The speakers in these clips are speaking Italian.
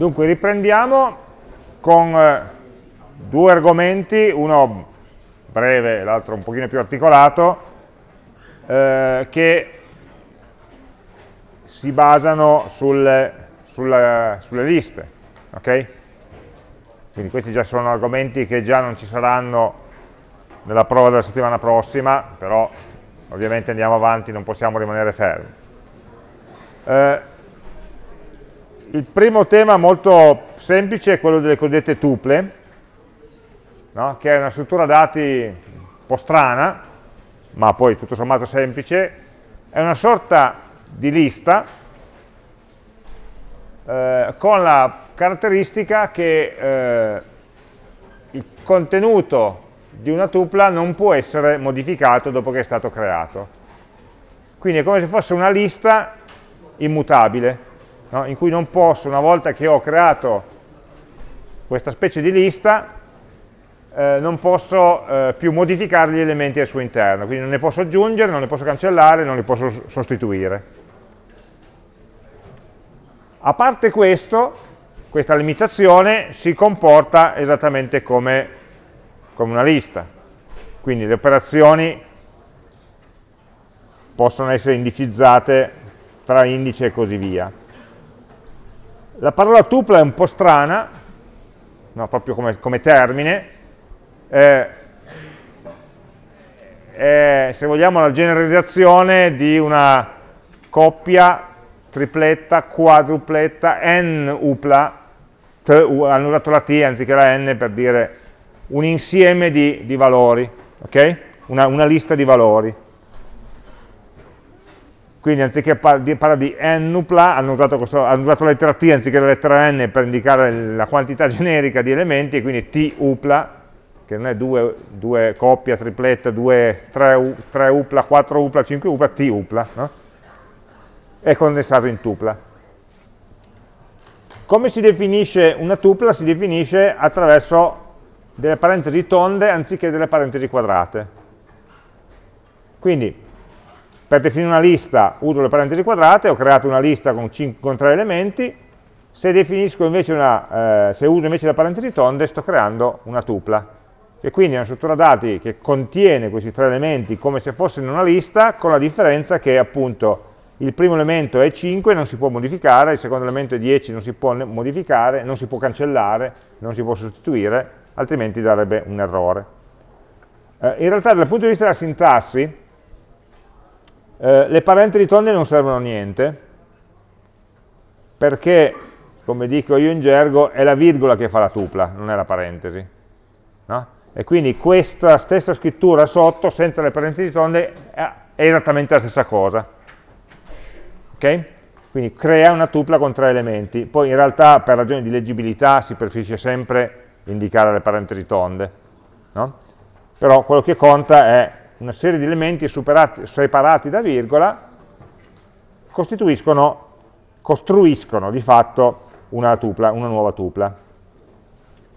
Dunque riprendiamo con eh, due argomenti, uno breve, e l'altro un pochino più articolato, eh, che si basano sul, sulla, eh, sulle liste, ok? Quindi questi già sono argomenti che già non ci saranno nella prova della settimana prossima, però ovviamente andiamo avanti, non possiamo rimanere fermi. Eh, il primo tema molto semplice è quello delle cosiddette tuple, no? che è una struttura dati un po' strana, ma poi tutto sommato semplice, è una sorta di lista eh, con la caratteristica che eh, il contenuto di una tupla non può essere modificato dopo che è stato creato. Quindi è come se fosse una lista immutabile, no? in cui non posso, una volta che ho creato questa specie di lista, eh, non posso eh, più modificare gli elementi al suo interno, quindi non ne posso aggiungere, non ne posso cancellare, non li posso sostituire. A parte questo, questa limitazione si comporta esattamente come, come una lista, quindi le operazioni possono essere indicizzate tra indice e così via. La parola tupla è un po' strana, no, proprio come, come termine, eh, è, eh, se vogliamo la generalizzazione di una coppia tripletta, quadrupletta, n-upla, hanno usato la t anziché la n per dire un insieme di, di valori, okay? una, una lista di valori quindi anziché parlare di, n nupla, hanno usato, questo, hanno usato, la lettera t anziché la lettera n per indicare la quantità generica di elementi, e quindi t upla, che non è 2 coppia, tripletta, 3 upla, 4 upla, 5 upla, t upla, no? è condensato in tupla. Come si definisce una tupla? Si definisce attraverso delle parentesi tonde anziché delle parentesi quadrate. Quindi per definire una lista uso le parentesi quadrate, ho creato una lista con, 5, con 3 elementi, se, invece una, eh, se uso invece la parentesi tonde sto creando una tupla, e quindi è una struttura dati che contiene questi tre elementi come se fosse in una lista, con la differenza che appunto il primo elemento è 5, non si può modificare, il secondo elemento è 10, non si può modificare, non si può cancellare, non si può sostituire, altrimenti darebbe un errore. Eh, in realtà dal punto di vista della sintassi, eh, le parenti ritonde non servono a niente, perché, come dico io in gergo, è la virgola che fa la tupla, non è la parentesi. No? E quindi questa stessa scrittura sotto, senza le parenti ritonde, è esattamente la stessa cosa. Okay? Quindi crea una tupla con tre elementi. Poi in realtà, per ragioni di leggibilità, si preferisce sempre indicare le parentesi tonde. No? Però quello che conta è una serie di elementi separati da virgola, costituiscono, costruiscono di fatto una, tupla, una nuova tupla.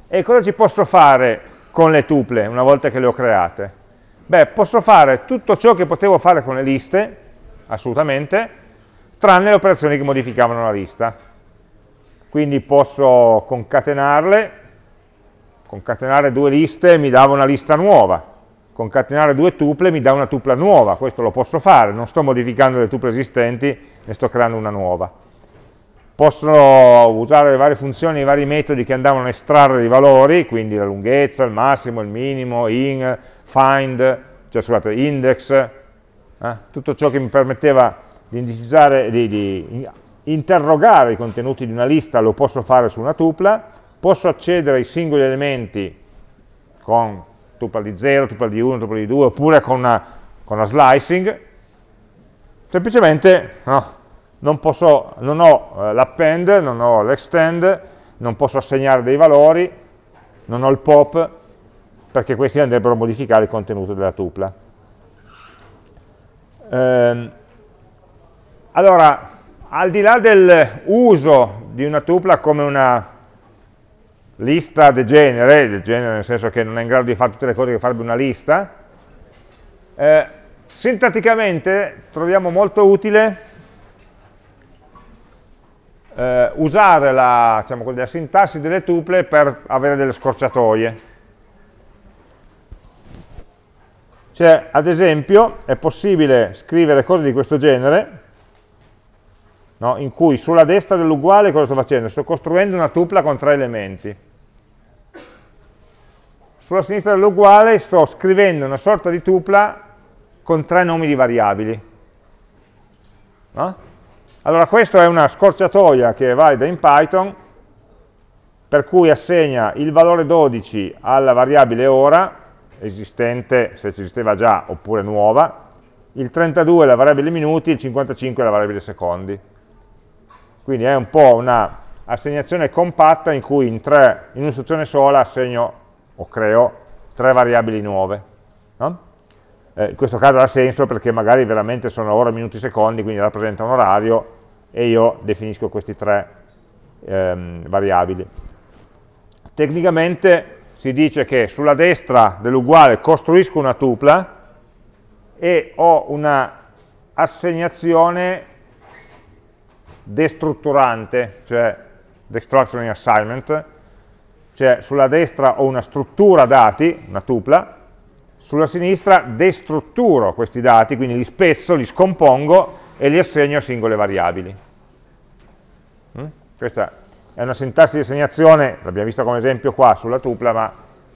E cosa ci posso fare con le tuple una volta che le ho create? Beh, posso fare tutto ciò che potevo fare con le liste, assolutamente, tranne le operazioni che modificavano la lista. Quindi posso concatenarle, concatenare due liste mi dava una lista nuova, concatenare due tuple mi dà una tupla nuova, questo lo posso fare, non sto modificando le tuple esistenti, ne sto creando una nuova. Posso usare le varie funzioni, i vari metodi che andavano a estrarre i valori, quindi la lunghezza, il massimo, il minimo, in, find, cioè scusate, index, eh? tutto ciò che mi permetteva di indicizzare, di, di interrogare i contenuti di una lista lo posso fare su una tupla, posso accedere ai singoli elementi con tuple di 0, tuple di 1, tuple di 2, oppure con una, con una slicing, semplicemente no, non, posso, non ho eh, l'append, non ho l'extend, non posso assegnare dei valori, non ho il pop, perché questi andrebbero a modificare il contenuto della tupla. Ehm, allora, al di là dell'uso di una tupla come una lista degenere, degenere nel senso che non è in grado di fare tutte le cose che farebbe una lista, eh, sinteticamente troviamo molto utile eh, usare la, diciamo, la sintassi delle tuple per avere delle scorciatoie. Cioè, ad esempio, è possibile scrivere cose di questo genere, no? in cui sulla destra dell'uguale cosa sto facendo? Sto costruendo una tupla con tre elementi. Sulla sinistra dell'uguale sto scrivendo una sorta di tupla con tre nomi di variabili. No? Allora questa è una scorciatoia che è valida in Python, per cui assegna il valore 12 alla variabile ora, esistente se ci esisteva già oppure nuova, il 32 alla variabile minuti, il 55 alla variabile secondi. Quindi è un po' una assegnazione compatta in cui in, tre, in un'istruzione sola assegno o creo tre variabili nuove. No? Eh, in questo caso ha senso perché magari veramente sono ora, minuti, secondi, quindi rappresenta un orario e io definisco questi tre ehm, variabili. Tecnicamente si dice che sulla destra dell'uguale costruisco una tupla e ho una assegnazione destrutturante, cioè destruction in assignment, cioè sulla destra ho una struttura dati, una tupla, sulla sinistra destrutturo questi dati, quindi li spesso, li scompongo e li assegno a singole variabili. Mm? Questa è una sintassi di assegnazione, l'abbiamo visto come esempio qua sulla tupla, ma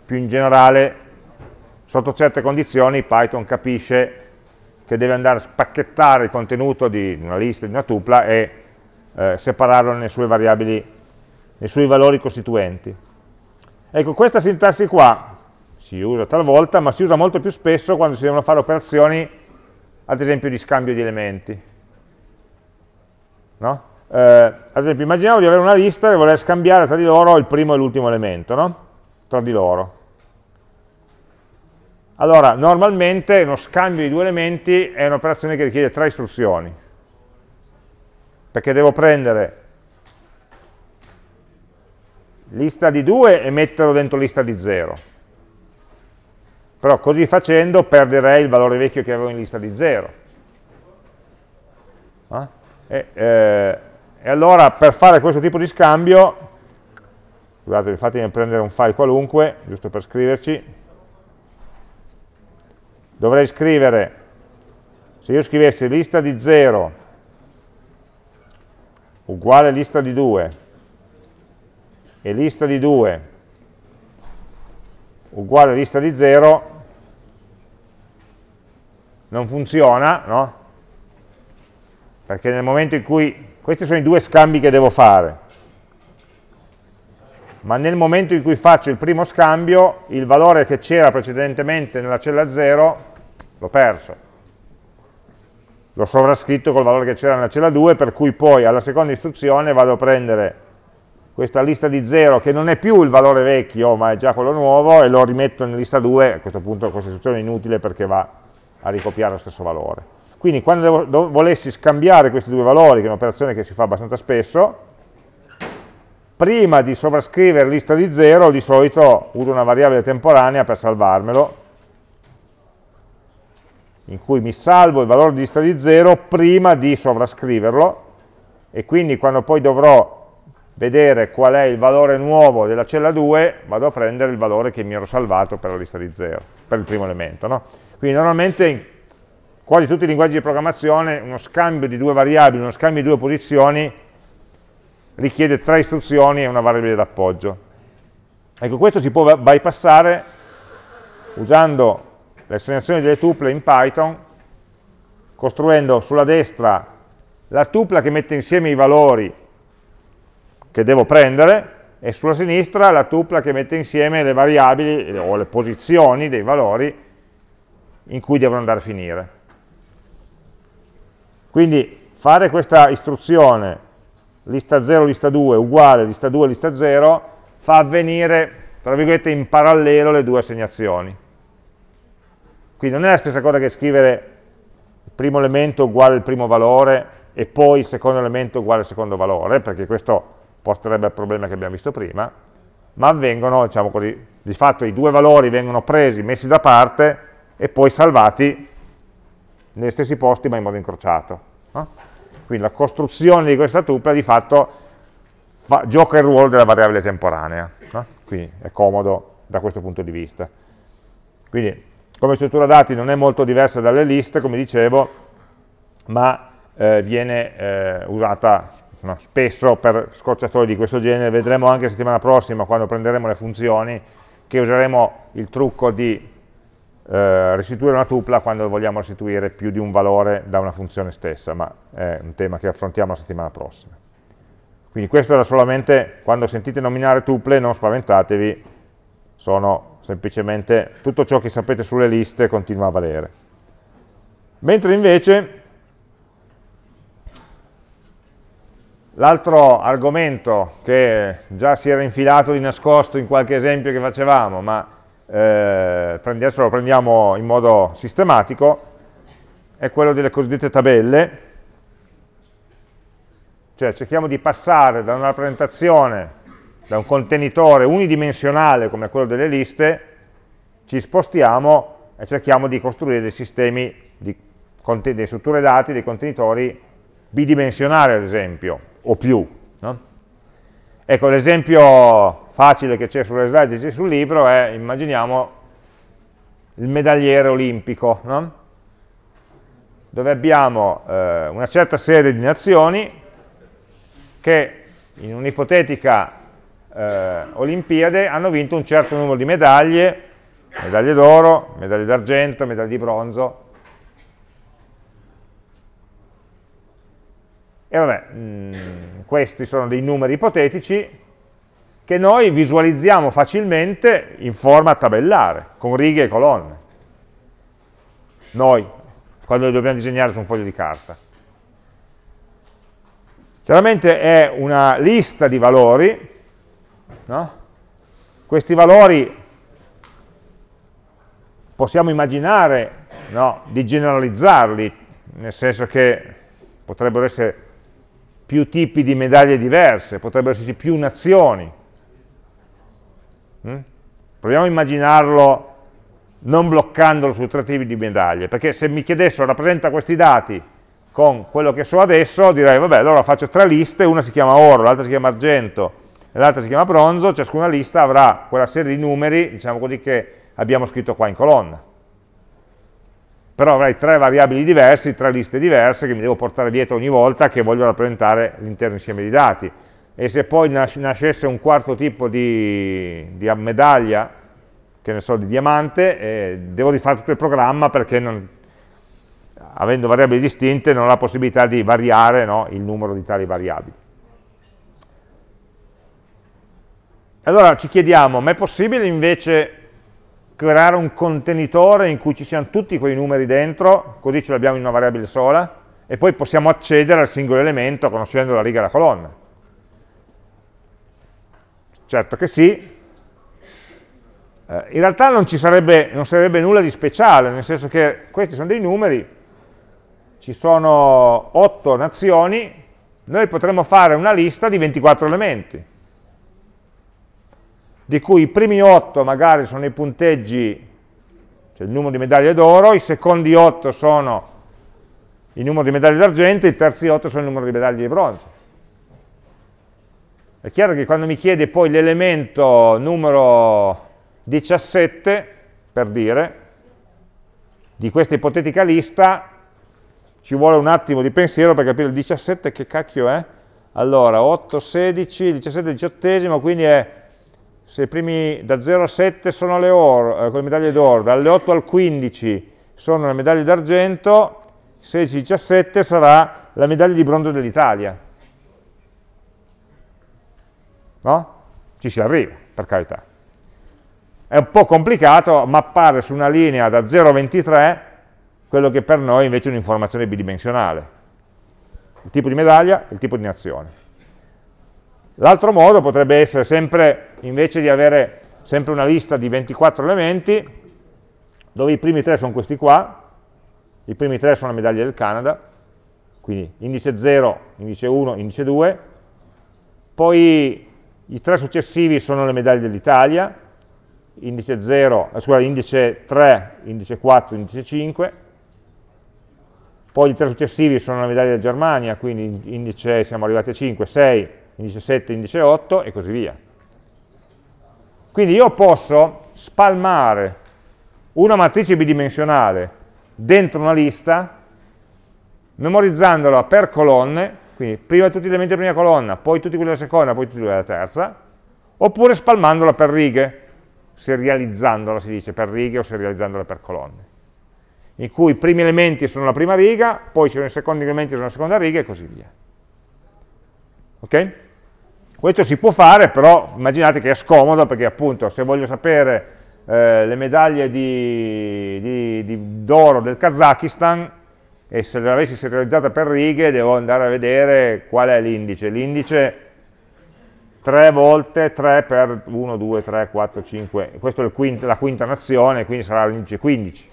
più in generale, sotto certe condizioni Python capisce che deve andare a spacchettare il contenuto di una lista, di una tupla e eh, separarlo nelle sue variabili, nei suoi valori costituenti. Ecco, questa sintassi qua si usa talvolta, ma si usa molto più spesso quando si devono fare operazioni, ad esempio, di scambio di elementi. No? Eh, ad esempio, immaginiamo di avere una lista e voler scambiare tra di loro il primo e l'ultimo elemento, no? tra di loro. Allora, normalmente uno scambio di due elementi è un'operazione che richiede tre istruzioni perché devo prendere lista di 2 e metterlo dentro lista di 0. Però così facendo perderei il valore vecchio che avevo in lista di 0. Eh? E, eh, e, allora per fare questo tipo di scambio, scusate, fatemi prendere un file qualunque, giusto per scriverci, dovrei scrivere, se io scrivessi lista di 0 uguale lista di 2 e lista di 2 uguale lista di 0 non funziona, no? Perché nel momento in cui, questi sono i due scambi che devo fare, ma nel momento in cui faccio il primo scambio, il valore che c'era precedentemente nella cella 0 l'ho perso l'ho sovrascritto col valore che c'era nella cella 2, per cui poi alla seconda istruzione vado a prendere questa lista di 0 che non è più il valore vecchio ma è già quello nuovo e lo rimetto in lista 2, a questo punto questa istruzione è inutile perché va a ricopiare lo stesso valore. Quindi quando devo, volessi scambiare questi due valori, che è un'operazione che si fa abbastanza spesso, prima di sovrascrivere lista di 0 di solito uso una variabile temporanea per salvarmelo in cui mi salvo il valore di lista di 0 prima di sovrascriverlo e quindi quando poi dovrò vedere qual è il valore nuovo della cella 2 vado a prendere il valore che mi ero salvato per la lista di 0, per il primo elemento. No? Quindi normalmente in quasi tutti i linguaggi di programmazione uno scambio di due variabili, uno scambio di due posizioni richiede tre istruzioni e una variabile d'appoggio. Ecco, questo si può bypassare usando l'assegnazione delle tuple in Python costruendo sulla destra la tupla che mette insieme i valori che devo prendere e sulla sinistra la tupla che mette insieme le variabili o le posizioni dei valori in cui devono andare a finire. Quindi fare questa istruzione lista 0, lista 2 uguale lista 2, lista 0 fa avvenire, tra virgolette, in parallelo le due assegnazioni. Quindi non è la stessa cosa che scrivere il primo elemento uguale al primo valore e poi il secondo elemento uguale al secondo valore, perché questo porterebbe al problema che abbiamo visto prima, ma avvengono, diciamo così, di fatto i due valori vengono presi, messi da parte e poi salvati negli stessi posti ma in modo incrociato. No? Quindi la costruzione di questa tupla di fatto fa, gioca il ruolo della variabile temporanea, no? quindi è comodo da questo punto di vista. Quindi come struttura dati non è molto diversa dalle liste, come dicevo, ma eh, viene eh, usata no, spesso per scorciatoie di questo genere. Vedremo anche la settimana prossima, quando prenderemo le funzioni, che useremo il trucco di eh, restituire una tupla quando vogliamo restituire più di un valore da una funzione stessa, ma è un tema che affrontiamo la settimana prossima. Quindi questo era solamente, quando sentite nominare tuple, non spaventatevi, sono semplicemente tutto ciò che sapete sulle liste continua a valere. Mentre invece l'altro argomento che già si era infilato di nascosto in qualche esempio che facevamo, ma eh, adesso lo prendiamo in modo sistematico, è quello delle cosiddette tabelle, cioè cerchiamo di passare da una rappresentazione da un contenitore unidimensionale come quello delle liste, ci spostiamo e cerchiamo di costruire dei sistemi, di, delle strutture dati, dei contenitori bidimensionali ad esempio, o più. No? Ecco, l'esempio facile che c'è sulle slide e sul libro è, immaginiamo, il medagliere olimpico, no? dove abbiamo eh, una certa serie di nazioni che in un'ipotetica eh, Olimpiade hanno vinto un certo numero di medaglie, medaglie d'oro, medaglie d'argento, medaglie di bronzo. E vabbè, mh, mm, questi sono dei numeri ipotetici che noi visualizziamo facilmente in forma tabellare, con righe e colonne. Noi, quando li dobbiamo disegnare su un foglio di carta. Chiaramente è una lista di valori No? Questi valori possiamo immaginare no, di generalizzarli, nel senso che potrebbero essere più tipi di medaglie diverse, potrebbero esserci più nazioni. Mm? Proviamo a immaginarlo non bloccandolo su tre tipi di medaglie, perché se mi chiedessero rappresenta questi dati con quello che so adesso, direi vabbè allora faccio tre liste, una si chiama oro, l'altra si chiama argento, e l'altra si chiama bronzo, ciascuna lista avrà quella serie di numeri, diciamo così, che abbiamo scritto qua in colonna. Però avrai tre variabili diverse, tre liste diverse che mi devo portare dietro ogni volta che voglio rappresentare l'intero insieme di dati. E se poi nascesse un quarto tipo di, di medaglia, che ne so, di diamante, eh, devo rifare tutto il programma perché non, avendo variabili distinte non ho la possibilità di variare no, il numero di tali variabili. Allora ci chiediamo, ma è possibile invece creare un contenitore in cui ci siano tutti quei numeri dentro, così ce l'abbiamo in una variabile sola, e poi possiamo accedere al singolo elemento conoscendo la riga e la colonna. Certo che sì, eh, in realtà non ci sarebbe, non sarebbe nulla di speciale, nel senso che questi sono dei numeri, ci sono 8 nazioni, noi potremmo fare una lista di 24 elementi, di cui i primi 8 magari sono i punteggi, cioè il numero di medaglie d'oro, i secondi 8 sono il numero di medaglie d'argento, i terzi 8 sono il numero di medaglie di bronzo. È chiaro che quando mi chiede poi l'elemento numero 17, per dire, di questa ipotetica lista, ci vuole un attimo di pensiero per capire il 17 che cacchio è. Allora, 8, 16, 17, 18, quindi è se i primi da 0 a 7 sono le, or, eh, le medaglie d'oro, dalle 8 al 15 sono le medaglie d'argento, 16-17 sarà la medaglia di bronzo dell'Italia. No? Ci si arriva, per carità. È un po' complicato mappare su una linea da 0 a 23 quello che per noi invece è un'informazione bidimensionale. Il tipo di medaglia, il tipo di nazione. L'altro modo potrebbe essere sempre, invece di avere sempre una lista di 24 elementi, dove i primi tre sono questi qua, i primi tre sono la medaglia del Canada, quindi indice 0, indice 1, indice 2, poi i tre successivi sono le medaglie dell'Italia, indice 0, eh, indice 3, indice 4, indice 5, poi i tre successivi sono le medaglie della Germania, quindi indice siamo arrivati a 5, 6, indice 7, indice 8 e così via. Quindi io posso spalmare una matrice bidimensionale dentro una lista, memorizzandola per colonne, quindi prima tutti gli elementi della prima colonna, poi tutti quelli della seconda, poi tutti quelli della terza, oppure spalmandola per righe, serializzandola si dice, per righe o serializzandola per colonne, in cui i primi elementi sono la prima riga, poi ci sono i secondi elementi sono la seconda riga e così via. Ok? Questo si può fare, però immaginate che è scomodo perché appunto se voglio sapere eh, le medaglie d'oro del Kazakistan e se le avessi serializzata per righe devo andare a vedere qual è l'indice. L'indice 3 volte 3 per 1, 2, 3, 4, 5, questa è quinta, la quinta nazione, quindi sarà l'indice 15.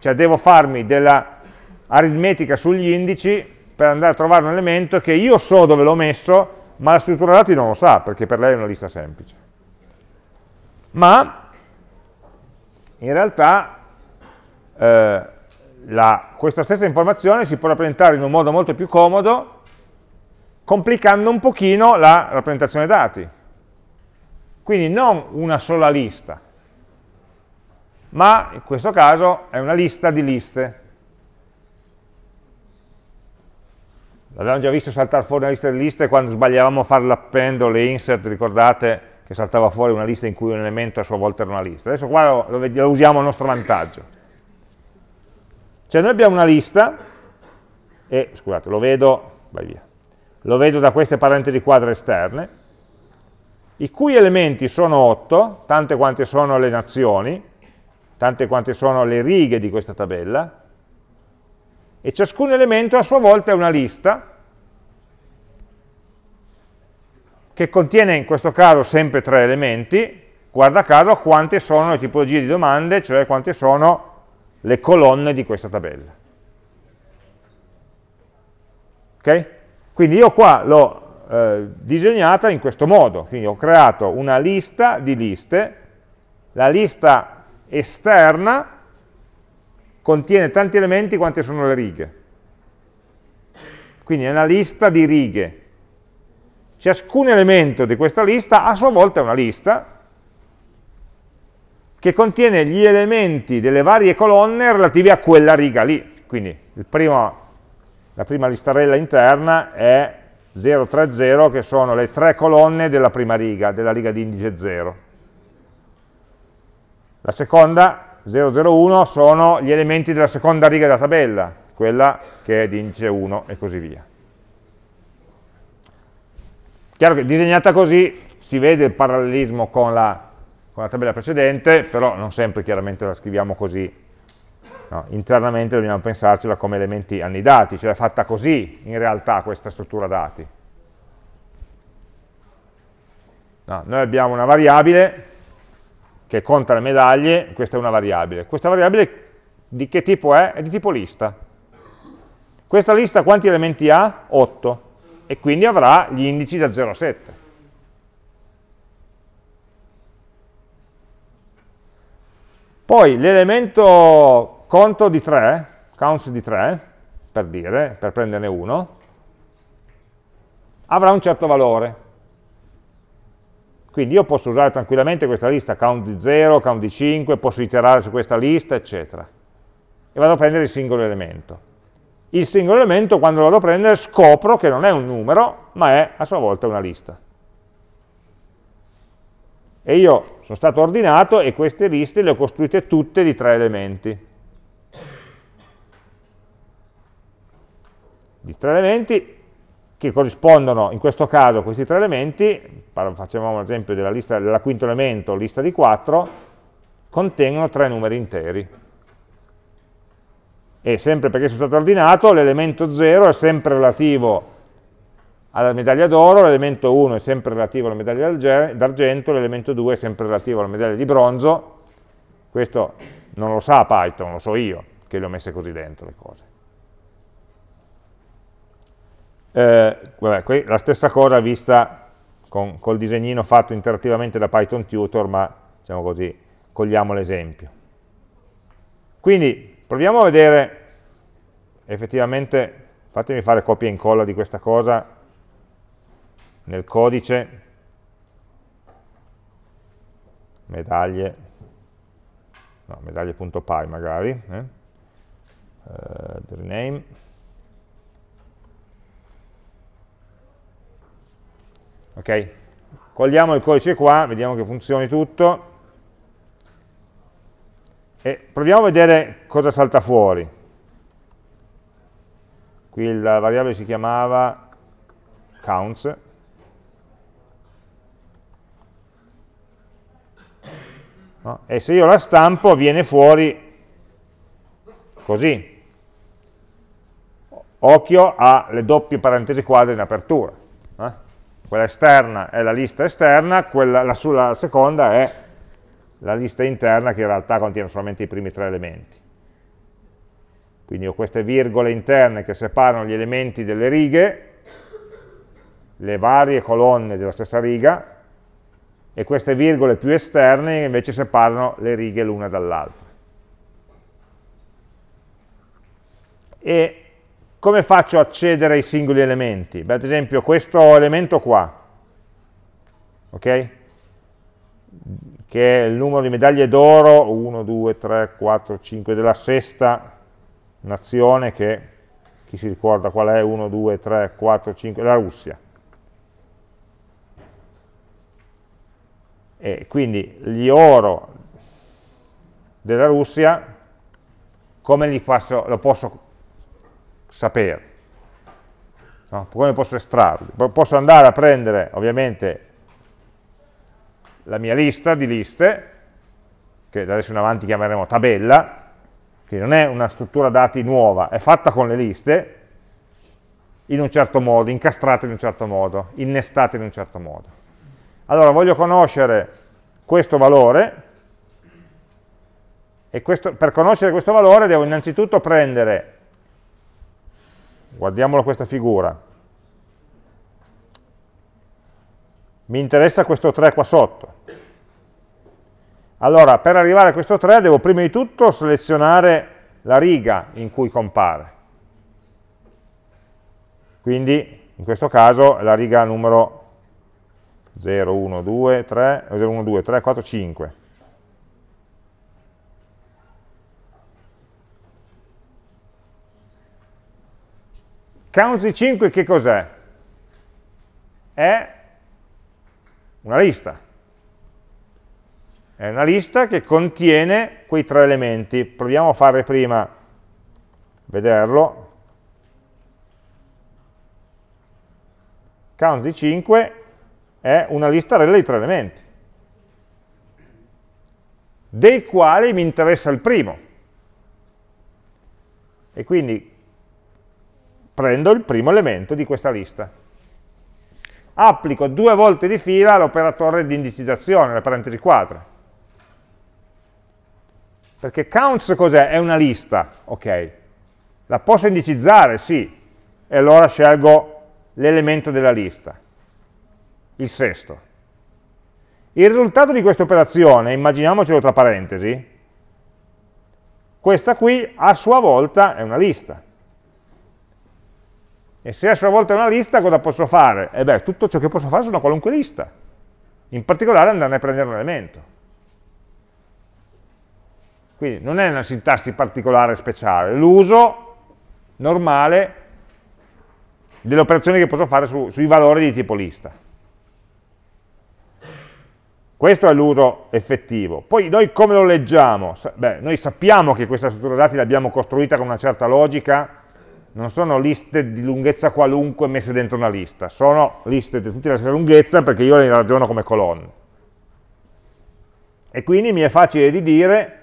Cioè devo farmi dell'aritmetica sugli indici per andare a trovare un elemento che io so dove l'ho messo, ma la struttura dati non lo sa perché per lei è una lista semplice. Ma in realtà eh, la, questa stessa informazione si può rappresentare in un modo molto più comodo complicando un pochino la rappresentazione dati. Quindi non una sola lista, ma in questo caso è una lista di liste. L'avevamo già visto saltare fuori una lista di liste quando sbagliavamo a fare l'append o le insert, ricordate che saltava fuori una lista in cui un elemento a sua volta era una lista. Adesso qua lo, lo, lo usiamo a nostro vantaggio. Cioè noi abbiamo una lista, e scusate, lo vedo, vai via, lo vedo da queste parentesi quadre esterne, i cui elementi sono 8, tante quante sono le nazioni, tante quante sono le righe di questa tabella, e ciascun elemento a sua volta è una lista che contiene in questo caso sempre tre elementi, guarda caso quante sono le tipologie di domande, cioè quante sono le colonne di questa tabella. Ok? Quindi io qua l'ho eh, disegnata in questo modo, quindi ho creato una lista di liste, la lista esterna contiene tanti elementi quante sono le righe. Quindi è una lista di righe. Ciascun elemento di questa lista a sua volta è una lista che contiene gli elementi delle varie colonne relativi a quella riga lì. Quindi primo, la prima listarella interna è 030 che sono le tre colonne della prima riga, della riga di indice 0. La seconda 001 sono gli elementi della seconda riga della tabella, quella che è di indice 1 e così via. Chiaro che disegnata così si vede il parallelismo con la, con la tabella precedente, però non sempre chiaramente la scriviamo così. No, internamente dobbiamo pensarcela come elementi annidati, cioè è fatta così in realtà questa struttura dati. No, noi abbiamo una variabile che conta le medaglie, questa è una variabile. Questa variabile di che tipo è? È di tipo lista. Questa lista quanti elementi ha? 8 e quindi avrà gli indici da 0 a 7. Poi l'elemento conto di 3, counts di 3, per dire, per prenderne uno, avrà un certo valore, quindi io posso usare tranquillamente questa lista count di 0, count di 5, posso iterare su questa lista, eccetera. E vado a prendere il singolo elemento. Il singolo elemento, quando lo vado a prendere, scopro che non è un numero, ma è a sua volta una lista. E io sono stato ordinato e queste liste le ho costruite tutte di tre elementi. Di tre elementi che corrispondono in questo caso a questi tre elementi, facciamo l'esempio della, lista, della quinto elemento, lista di 4, contengono tre numeri interi. E sempre perché sono stato ordinato, l'elemento 0 è sempre relativo alla medaglia d'oro, l'elemento 1 è sempre relativo alla medaglia d'argento, l'elemento 2 è sempre relativo alla medaglia di bronzo, questo non lo sa Python, lo so io, che le ho messe così dentro le cose. Eh, vabbè, la stessa cosa vista con, col disegnino fatto interattivamente da Python Tutor, ma diciamo così, cogliamo l'esempio. Quindi proviamo a vedere effettivamente, fatemi fare copia e incolla di questa cosa nel codice, medaglie, no, medaglie.py magari, eh? uh, eh, rename, Ok? Cogliamo il codice qua, vediamo che funzioni tutto. E proviamo a vedere cosa salta fuori. Qui la variabile si chiamava counts. No? E se io la stampo viene fuori così. Occhio alle doppie parentesi quadre in apertura. Eh? quella esterna è la lista esterna, quella, la, sulla seconda è la lista interna che in realtà contiene solamente i primi tre elementi. Quindi ho queste virgole interne che separano gli elementi delle righe, le varie colonne della stessa riga, e queste virgole più esterne invece separano le righe l'una dall'altra. E come faccio ad accedere ai singoli elementi? Beh, ad esempio questo elemento qua, ok? che è il numero di medaglie d'oro, 1, 2, 3, 4, 5, della sesta nazione che, chi si ricorda qual è, 1, 2, 3, 4, 5, la Russia. E quindi gli oro della Russia, come li passo, lo posso sapere, no? come posso estrarli? Posso andare a prendere ovviamente la mia lista di liste, che da adesso in avanti chiameremo tabella, che non è una struttura dati nuova, è fatta con le liste, in un certo modo, incastrate in un certo modo, innestate in un certo modo. Allora voglio conoscere questo valore, e questo, per conoscere questo valore devo innanzitutto prendere guardiamola questa figura, mi interessa questo 3 qua sotto. Allora, per arrivare a questo 3 devo prima di tutto selezionare la riga in cui compare. Quindi, in questo caso, la riga numero 0, 1, 2, 3, 0, 1, 2, 3, 4, 5. Counts di 5 che cos'è? È una lista. È una lista che contiene quei tre elementi. Proviamo a fare prima, vederlo. Count di 5 è una lista di tre elementi, dei quali mi interessa il primo. E quindi prendo il primo elemento di questa lista. Applico due volte di fila l'operatore di indicizzazione, la parentesi quadra. Perché counts cos'è? È una lista, ok. La posso indicizzare? Sì. E allora scelgo l'elemento della lista, il sesto. Il risultato di questa operazione, immaginiamocelo tra parentesi, questa qui a sua volta è una lista. E se a sua volta è una lista, cosa posso fare? E eh beh, tutto ciò che posso fare sono qualunque lista. In particolare andarne a prendere un elemento. Quindi non è una sintassi particolare speciale, è l'uso normale delle operazioni che posso fare su, sui valori di tipo lista. Questo è l'uso effettivo. Poi noi come lo leggiamo? Beh, noi sappiamo che questa struttura dati l'abbiamo costruita con una certa logica, non sono liste di lunghezza qualunque messe dentro una lista, sono liste di tutte la stessa lunghezza perché io le ragiono come colonne. E quindi mi è facile di dire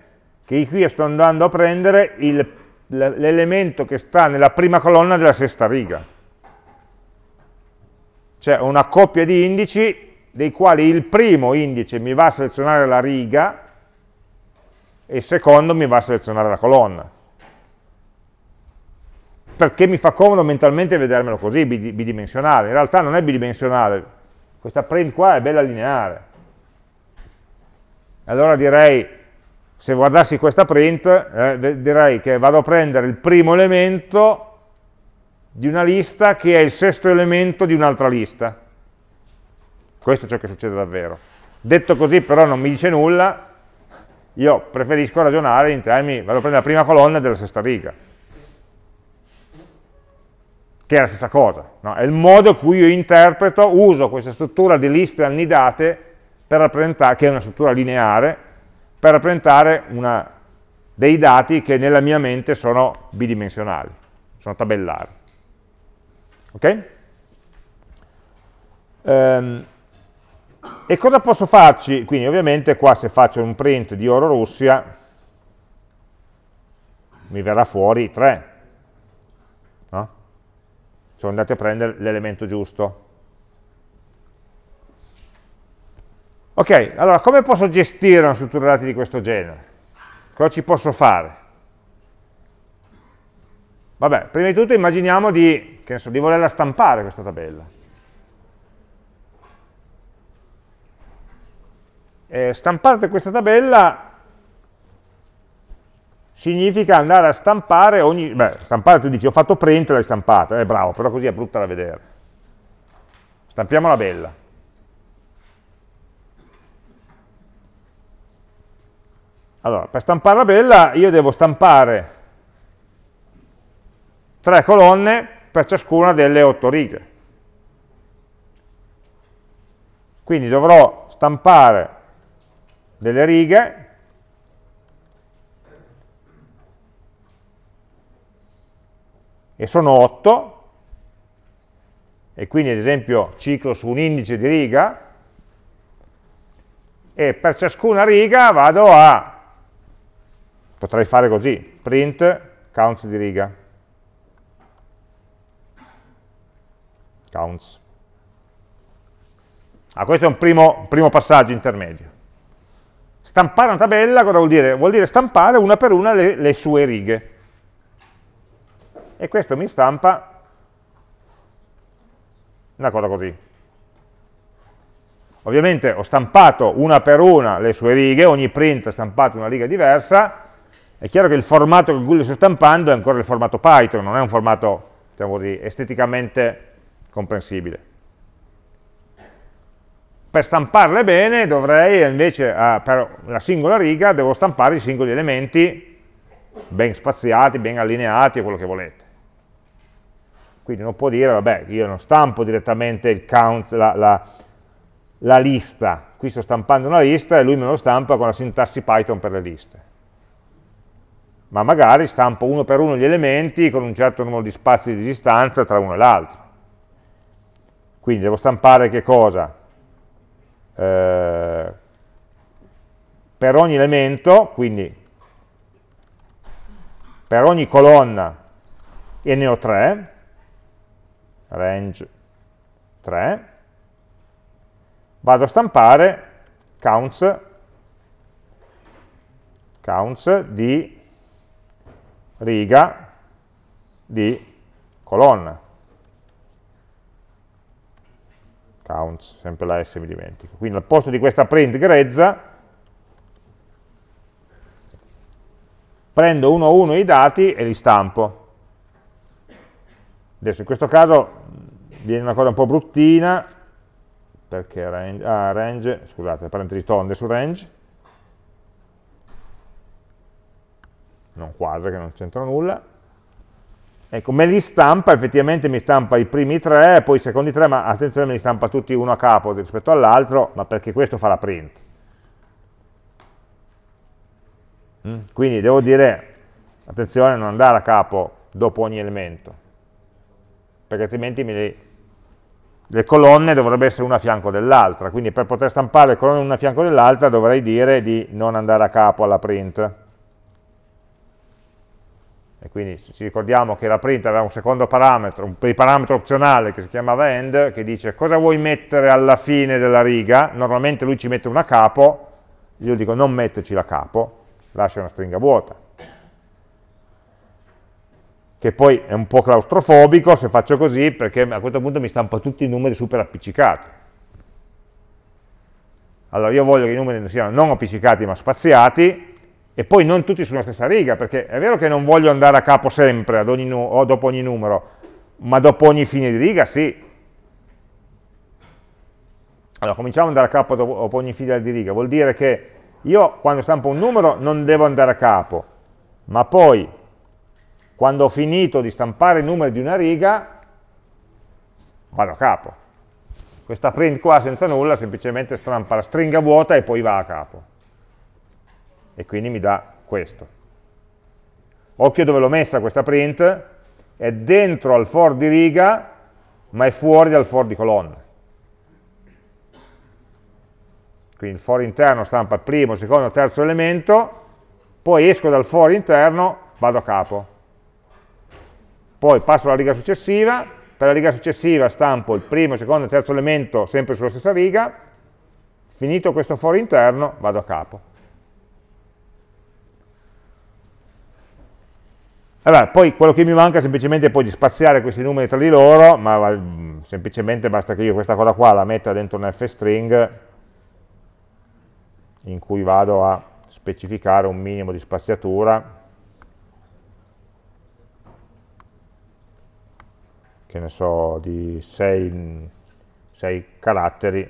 che qui sto andando a prendere l'elemento che sta nella prima colonna della sesta riga. Cioè una coppia di indici dei quali il primo indice mi va a selezionare la riga e il secondo mi va a selezionare la colonna perché mi fa comodo mentalmente vedermelo così, bidimensionale. In realtà non è bidimensionale, questa print qua è bella lineare. Allora direi, se guardassi questa print, eh, direi che vado a prendere il primo elemento di una lista che è il sesto elemento di un'altra lista. Questo è ciò che succede davvero. Detto così però non mi dice nulla, io preferisco ragionare in termini, vado a prendere la prima colonna della sesta riga che è la stessa cosa, no? è il modo in cui io interpreto, uso questa struttura di liste annidate per rappresentare, che è una struttura lineare, per rappresentare una, dei dati che nella mia mente sono bidimensionali, sono tabellari. Ok? Um, e cosa posso farci? Quindi ovviamente qua se faccio un print di Oro Russia mi verrà fuori 3, sono andati a prendere l'elemento giusto. Ok, allora come posso gestire una struttura dati di questo genere? Cosa ci posso fare? Vabbè, prima di tutto immaginiamo di, so, di volerla stampare questa tabella. Eh, stampare questa tabella significa andare a stampare ogni... Beh, stampare tu dici ho fatto print e l'hai stampata, eh bravo, però così è brutta da vedere. Stampiamola bella. Allora, per stamparla bella io devo stampare tre colonne per ciascuna delle otto righe. Quindi dovrò stampare delle righe e sono 8, e quindi ad esempio ciclo su un indice di riga, e per ciascuna riga vado a, potrei fare così, print count di riga, counts. Ah, questo è un primo, primo passaggio intermedio. Stampare una tabella cosa vuol dire? Vuol dire stampare una per una le, le sue righe e questo mi stampa una cosa così. Ovviamente ho stampato una per una le sue righe, ogni print ha stampato una riga diversa, è chiaro che il formato con cui le sto stampando è ancora il formato Python, non è un formato diciamo così, esteticamente comprensibile. Per stamparle bene dovrei invece, per la singola riga, devo stampare i singoli elementi ben spaziati, ben allineati, quello che volete. Quindi non può dire, vabbè, io non stampo direttamente il count, la, la, la lista. Qui sto stampando una lista e lui me lo stampa con la sintassi Python per le liste ma magari stampo uno per uno gli elementi con un certo numero di spazi di distanza tra uno e l'altro. Quindi devo stampare che cosa? Eh, per ogni elemento, quindi per ogni colonna, e ne ho tre, range 3, vado a stampare counts, counts di riga di colonna. Counts, sempre la S mi dimentico. Quindi al posto di questa print grezza prendo uno a uno i dati e li stampo. Adesso in questo caso viene una cosa un po' bruttina, perché range, ah, range scusate, parentesi tonde su range, non quadre che non c'entra nulla, ecco, me li stampa, effettivamente mi stampa i primi tre, poi i secondi tre, ma attenzione me li stampa tutti uno a capo rispetto all'altro, ma perché questo fa la print. Mm? Quindi devo dire, attenzione, non andare a capo dopo ogni elemento, perché altrimenti li, le colonne dovrebbero essere una a fianco dell'altra, quindi per poter stampare le colonne una a fianco dell'altra dovrei dire di non andare a capo alla print. E quindi ci ricordiamo che la print aveva un secondo parametro, un parametro opzionale che si chiamava end, che dice cosa vuoi mettere alla fine della riga, normalmente lui ci mette una capo, io dico non metterci la capo, lascia una stringa vuota che poi è un po' claustrofobico se faccio così perché a questo punto mi stampa tutti i numeri super appiccicati. Allora io voglio che i numeri siano non appiccicati ma spaziati e poi non tutti sulla stessa riga, perché è vero che non voglio andare a capo sempre ogni o dopo ogni numero, ma dopo ogni fine di riga sì. Allora cominciamo ad andare a capo dopo ogni fine di riga, vuol dire che io quando stampo un numero non devo andare a capo, ma poi quando ho finito di stampare i numeri di una riga, vado a capo. Questa print qua senza nulla semplicemente stampa la stringa vuota e poi va a capo. E quindi mi dà questo. Occhio dove l'ho messa questa print, è dentro al for di riga, ma è fuori dal for di colonna. quindi il for interno stampa il primo, il secondo, il terzo elemento, poi esco dal for interno, vado a capo poi passo alla riga successiva, per la riga successiva stampo il primo, il secondo e il terzo elemento sempre sulla stessa riga, finito questo for interno vado a capo. Allora, poi quello che mi manca semplicemente è poi di spaziare questi numeri tra di loro, ma semplicemente basta che io questa cosa qua la metta dentro un f-string in cui vado a specificare un minimo di spaziatura che ne so, di 6 caratteri,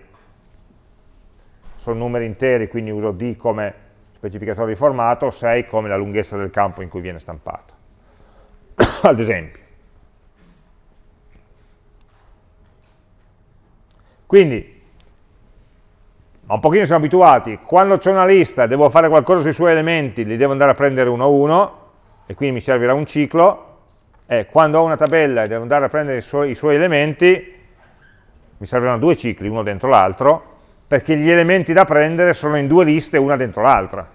sono numeri interi, quindi uso D come specificatore di formato, 6 come la lunghezza del campo in cui viene stampato. Ad esempio. Quindi, ma un pochino siamo abituati, quando c'è una lista devo fare qualcosa sui suoi elementi, li devo andare a prendere uno a uno, e quindi mi servirà un ciclo, è quando ho una tabella e devo andare a prendere i suoi, i suoi elementi, mi servono due cicli, uno dentro l'altro, perché gli elementi da prendere sono in due liste, una dentro l'altra.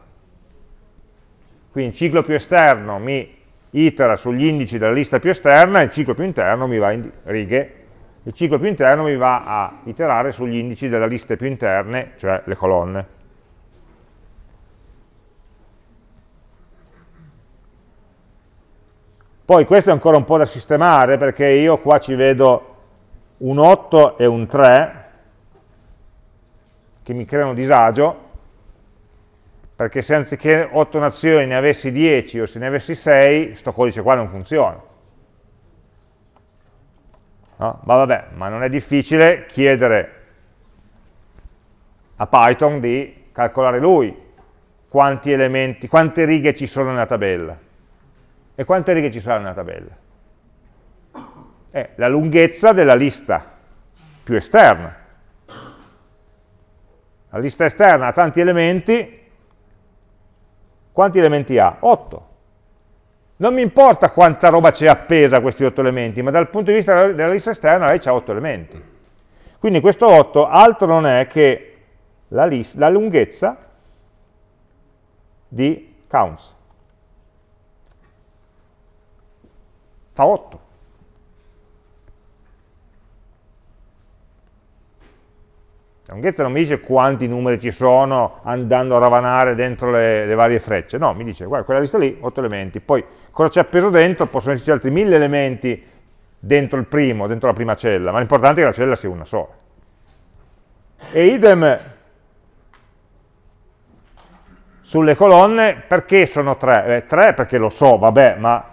Quindi il ciclo più esterno mi itera sugli indici della lista più esterna e il ciclo più interno mi va in righe, il ciclo più interno mi va a iterare sugli indici della lista più interne, cioè le colonne. Poi questo è ancora un po' da sistemare perché io qua ci vedo un 8 e un 3 che mi creano disagio perché se anziché 8 nazioni ne avessi 10 o se ne avessi 6 sto codice qua non funziona no? ma vabbè, ma non è difficile chiedere a Python di calcolare lui quanti elementi, quante righe ci sono nella tabella e quante righe ci sarà nella tabella? È la lunghezza della lista più esterna. La lista esterna ha tanti elementi, quanti elementi ha? 8. Non mi importa quanta roba c'è appesa a questi 8 elementi, ma dal punto di vista della lista esterna lei ha 8 elementi. Quindi questo 8 altro non è che la, list, la lunghezza di counts. fa 8. La lunghezza non mi dice quanti numeri ci sono andando a ravanare dentro le, le varie frecce, no, mi dice, guarda, quella lista lì, 8 elementi, poi cosa c'è appeso dentro, possono esserci altri 1000 elementi dentro il primo, dentro la prima cella, ma l'importante è che la cella sia una sola. E idem sulle colonne, perché sono 3? 3 eh, perché lo so, vabbè, ma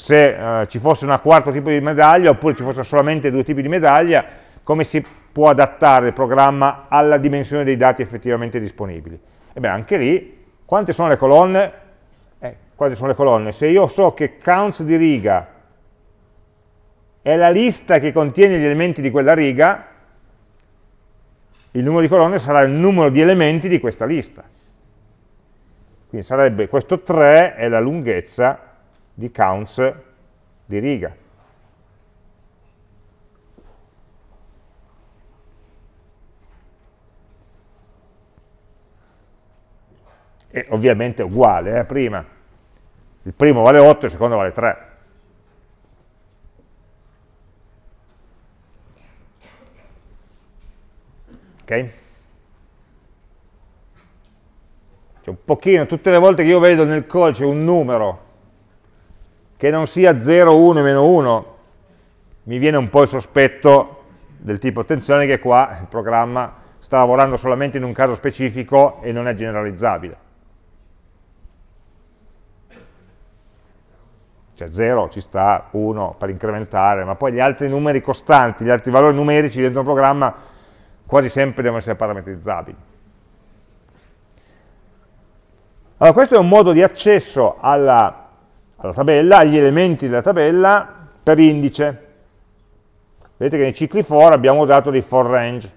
se eh, ci fosse una quarto tipo di medaglia oppure ci fossero solamente due tipi di medaglia, come si può adattare il programma alla dimensione dei dati effettivamente disponibili. Ebbene, anche lì, quante sono le colonne? Eh, quante sono le colonne? Se io so che counts di riga è la lista che contiene gli elementi di quella riga, il numero di colonne sarà il numero di elementi di questa lista. Quindi sarebbe questo 3 è la lunghezza di counts di riga. E ovviamente è uguale a eh, prima. Il primo vale 8, il secondo vale 3. Ok? Cioè un pochino, tutte le volte che io vedo nel codice un numero che non sia 0, 1 e meno 1, mi viene un po' il sospetto del tipo attenzione che qua il programma sta lavorando solamente in un caso specifico e non è generalizzabile. cioè 0 ci sta, 1 per incrementare, ma poi gli altri numeri costanti, gli altri valori numerici dentro un programma quasi sempre devono essere parametrizzabili. Allora questo è un modo di accesso alla alla tabella, agli elementi della tabella per indice. Vedete che nei cicli for abbiamo dato dei for range.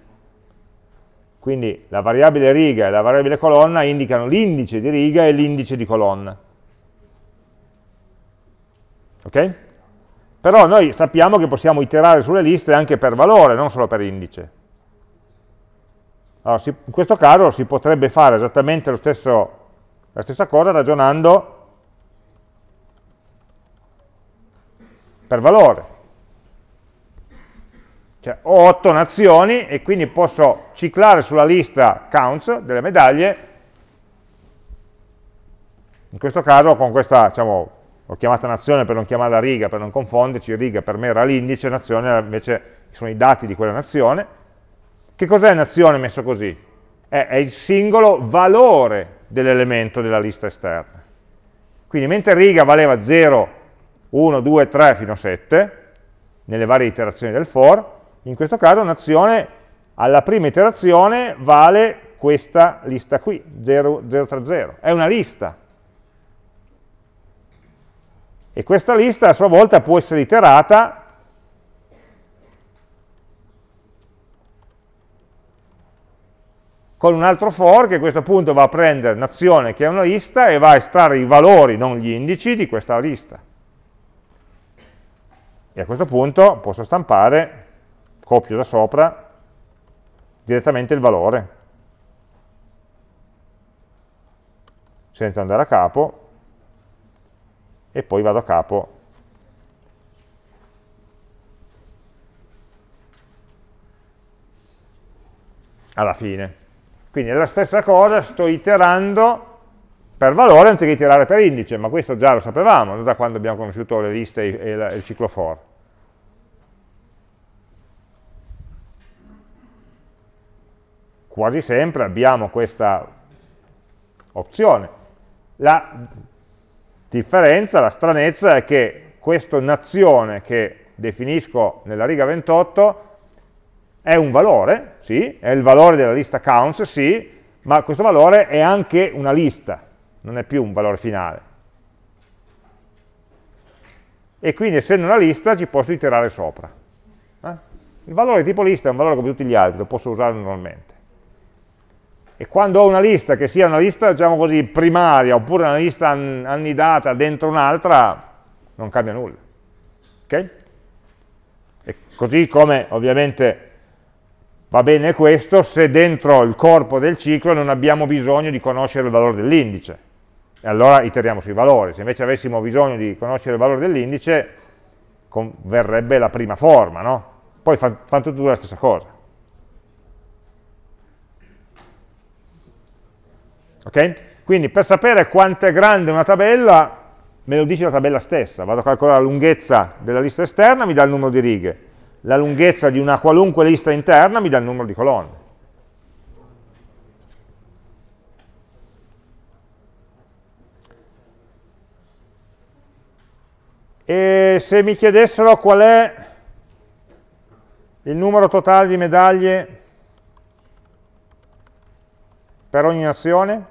Quindi la variabile riga e la variabile colonna indicano l'indice di riga e l'indice di colonna. Ok? Però noi sappiamo che possiamo iterare sulle liste anche per valore, non solo per indice. Allora, si, in questo caso si potrebbe fare esattamente stesso, la stessa cosa ragionando per valore. Cioè, ho otto nazioni e quindi posso ciclare sulla lista counts delle medaglie, in questo caso con questa, diciamo, ho chiamata nazione per non chiamarla riga, per non confonderci, riga per me era l'indice, nazione invece sono i dati di quella nazione. Che cos'è nazione messo così? È, è il singolo valore dell'elemento della lista esterna. Quindi mentre riga valeva 0 1, 2, 3 fino a 7, nelle varie iterazioni del for, in questo caso un'azione alla prima iterazione vale questa lista qui, 0, 0, 3, 0. È una lista. E questa lista a sua volta può essere iterata con un altro for che a questo punto va a prendere un'azione che è una lista e va a estrarre i valori, non gli indici, di questa lista e a questo punto posso stampare, copio da sopra, direttamente il valore, senza andare a capo, e poi vado a capo alla fine. Quindi è la stessa cosa, sto iterando per valore anziché tirare per indice, ma questo già lo sapevamo da quando abbiamo conosciuto le liste e, il ciclo for. Quasi sempre abbiamo questa opzione. La differenza, la stranezza è che questa nazione che definisco nella riga 28 è un valore, sì, è il valore della lista counts, sì, ma questo valore è anche una lista, non è più un valore finale. E quindi essendo una lista ci posso iterare sopra. Eh? Il valore tipo lista è un valore come tutti gli altri, lo posso usare normalmente. E quando ho una lista che sia una lista, diciamo così, primaria, oppure una lista annidata dentro un'altra, non cambia nulla. Okay? E così come ovviamente va bene questo se dentro il corpo del ciclo non abbiamo bisogno di conoscere il valore dell'indice e allora iteriamo sui valori. Se invece avessimo bisogno di conoscere il valore dell'indice, verrebbe la prima forma, no? Poi fanno tutte e due la stessa cosa. Ok? Quindi per sapere quanto è grande una tabella, me lo dice la tabella stessa. Vado a calcolare la lunghezza della lista esterna, mi dà il numero di righe. La lunghezza di una qualunque lista interna mi dà il numero di colonne. E se mi chiedessero qual è il numero totale di medaglie per ogni nazione,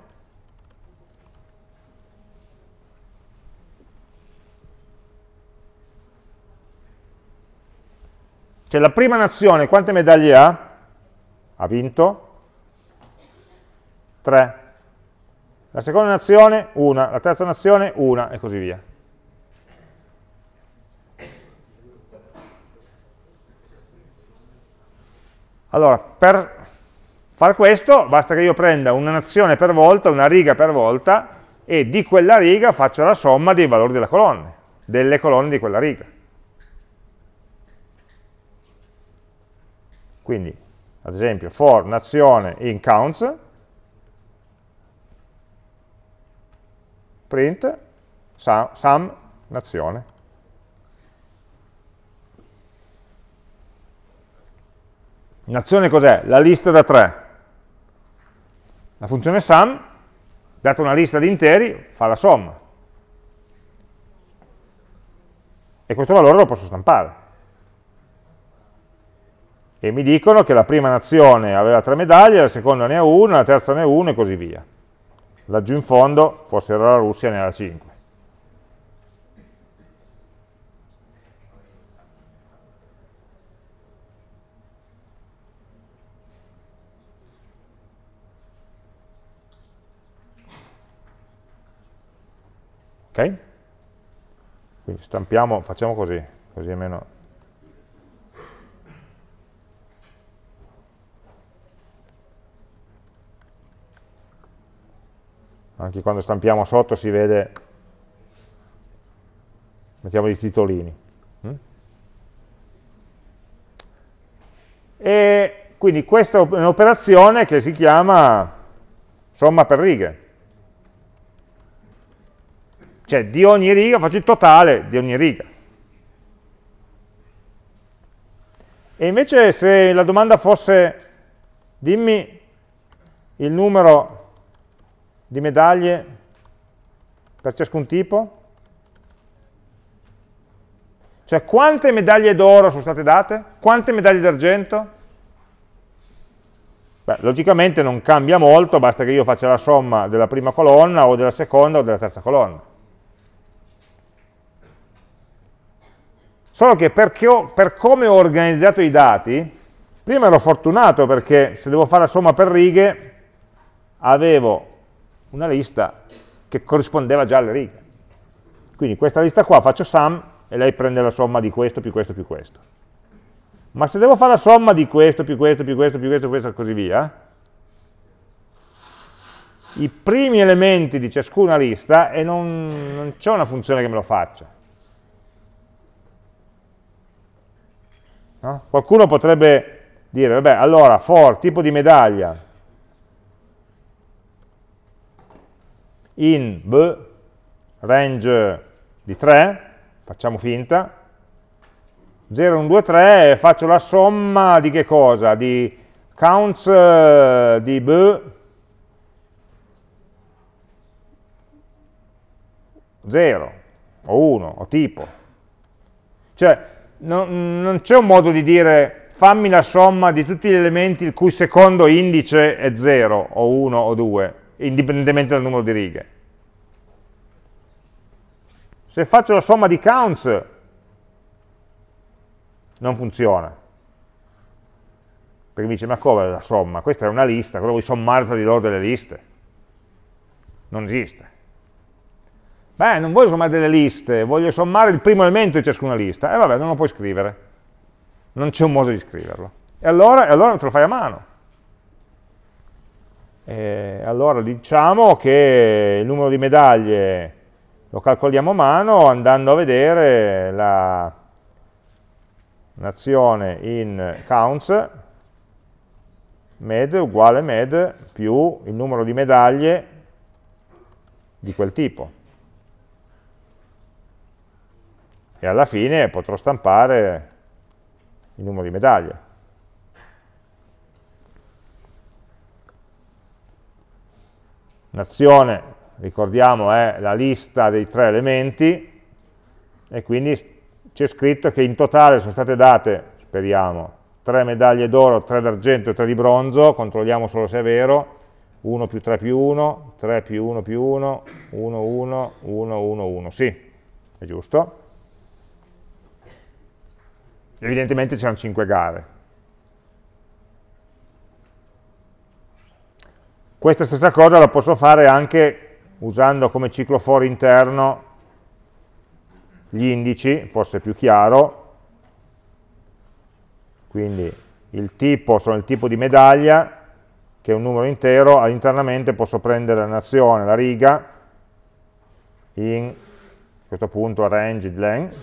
cioè la prima nazione quante medaglie ha? Ha vinto 3. La seconda nazione Una. la terza nazione Una. e così via. Allora, per far questo basta che io prenda una nazione per volta, una riga per volta, e di quella riga faccio la somma dei valori della colonna, delle colonne di quella riga. Quindi, ad esempio, for nazione in counts, print sum nazione. Nazione cos'è? La lista da 3. La funzione sum, data una lista di interi, fa la somma. E questo valore lo posso stampare. E mi dicono che la prima nazione aveva tre medaglie, la seconda ne ha una, la terza ne ha una e così via. Laggiù in fondo, forse era la Russia, ne ha cinque. Ok? Quindi stampiamo, facciamo così, così almeno... Anche quando stampiamo sotto si vede, mettiamo i titolini. Mm? E quindi questa è un'operazione che si chiama somma per righe. Cioè di ogni riga faccio il totale di ogni riga. E invece se la domanda fosse dimmi il numero di medaglie per ciascun tipo, cioè quante medaglie d'oro sono state date, quante medaglie d'argento, Beh, logicamente non cambia molto, basta che io faccia la somma della prima colonna o della seconda o della terza colonna. Solo che ho, per come ho organizzato i dati, prima ero fortunato perché se devo fare la somma per righe, avevo una lista che corrispondeva già alle righe. Quindi questa lista qua faccio sum e lei prende la somma di questo più questo più questo. Ma se devo fare la somma di questo più questo più questo più questo più questo e così via, i primi elementi di ciascuna lista e non, non c'è una funzione che me lo faccia. No? Qualcuno potrebbe dire, vabbè, allora, for, tipo di medaglia, in b, range di 3, facciamo finta, 0, 1, 2, 3, faccio la somma di che cosa? Di counts eh, di b, 0, o 1, o tipo. Cioè, non, non c'è un modo di dire fammi la somma di tutti gli elementi il cui secondo indice è 0 o 1 o 2, indipendentemente dal numero di righe. Se faccio la somma di counts, non funziona. Perché mi dice, ma come la somma? Questa è una lista, quello vuoi sommare tra di loro delle liste? Non esiste. Beh, non voglio sommare delle liste, voglio sommare il primo elemento di ciascuna lista. E eh, vabbè, non lo puoi scrivere. Non c'è un modo di scriverlo. E allora, e allora te lo fai a mano. E allora diciamo che il numero di medaglie lo calcoliamo a mano andando a vedere la l'azione in counts med uguale med più il numero di medaglie di quel tipo. e alla fine potrò stampare il numero di medaglie. Un'azione, ricordiamo, è la lista dei tre elementi e quindi c'è scritto che in totale sono state date, speriamo, tre medaglie d'oro, tre d'argento e tre di bronzo, controlliamo solo se è vero, 1 più 3 più 1, 3 più 1 più 1, 1, 1, 1, 1, 1, sì, è giusto. Evidentemente c'erano 5 gare. Questa stessa cosa la posso fare anche usando come ciclo for interno gli indici, forse è più chiaro, quindi il tipo sono il tipo di medaglia, che è un numero intero, all'internamente posso prendere la nazione, la riga, in questo punto range length,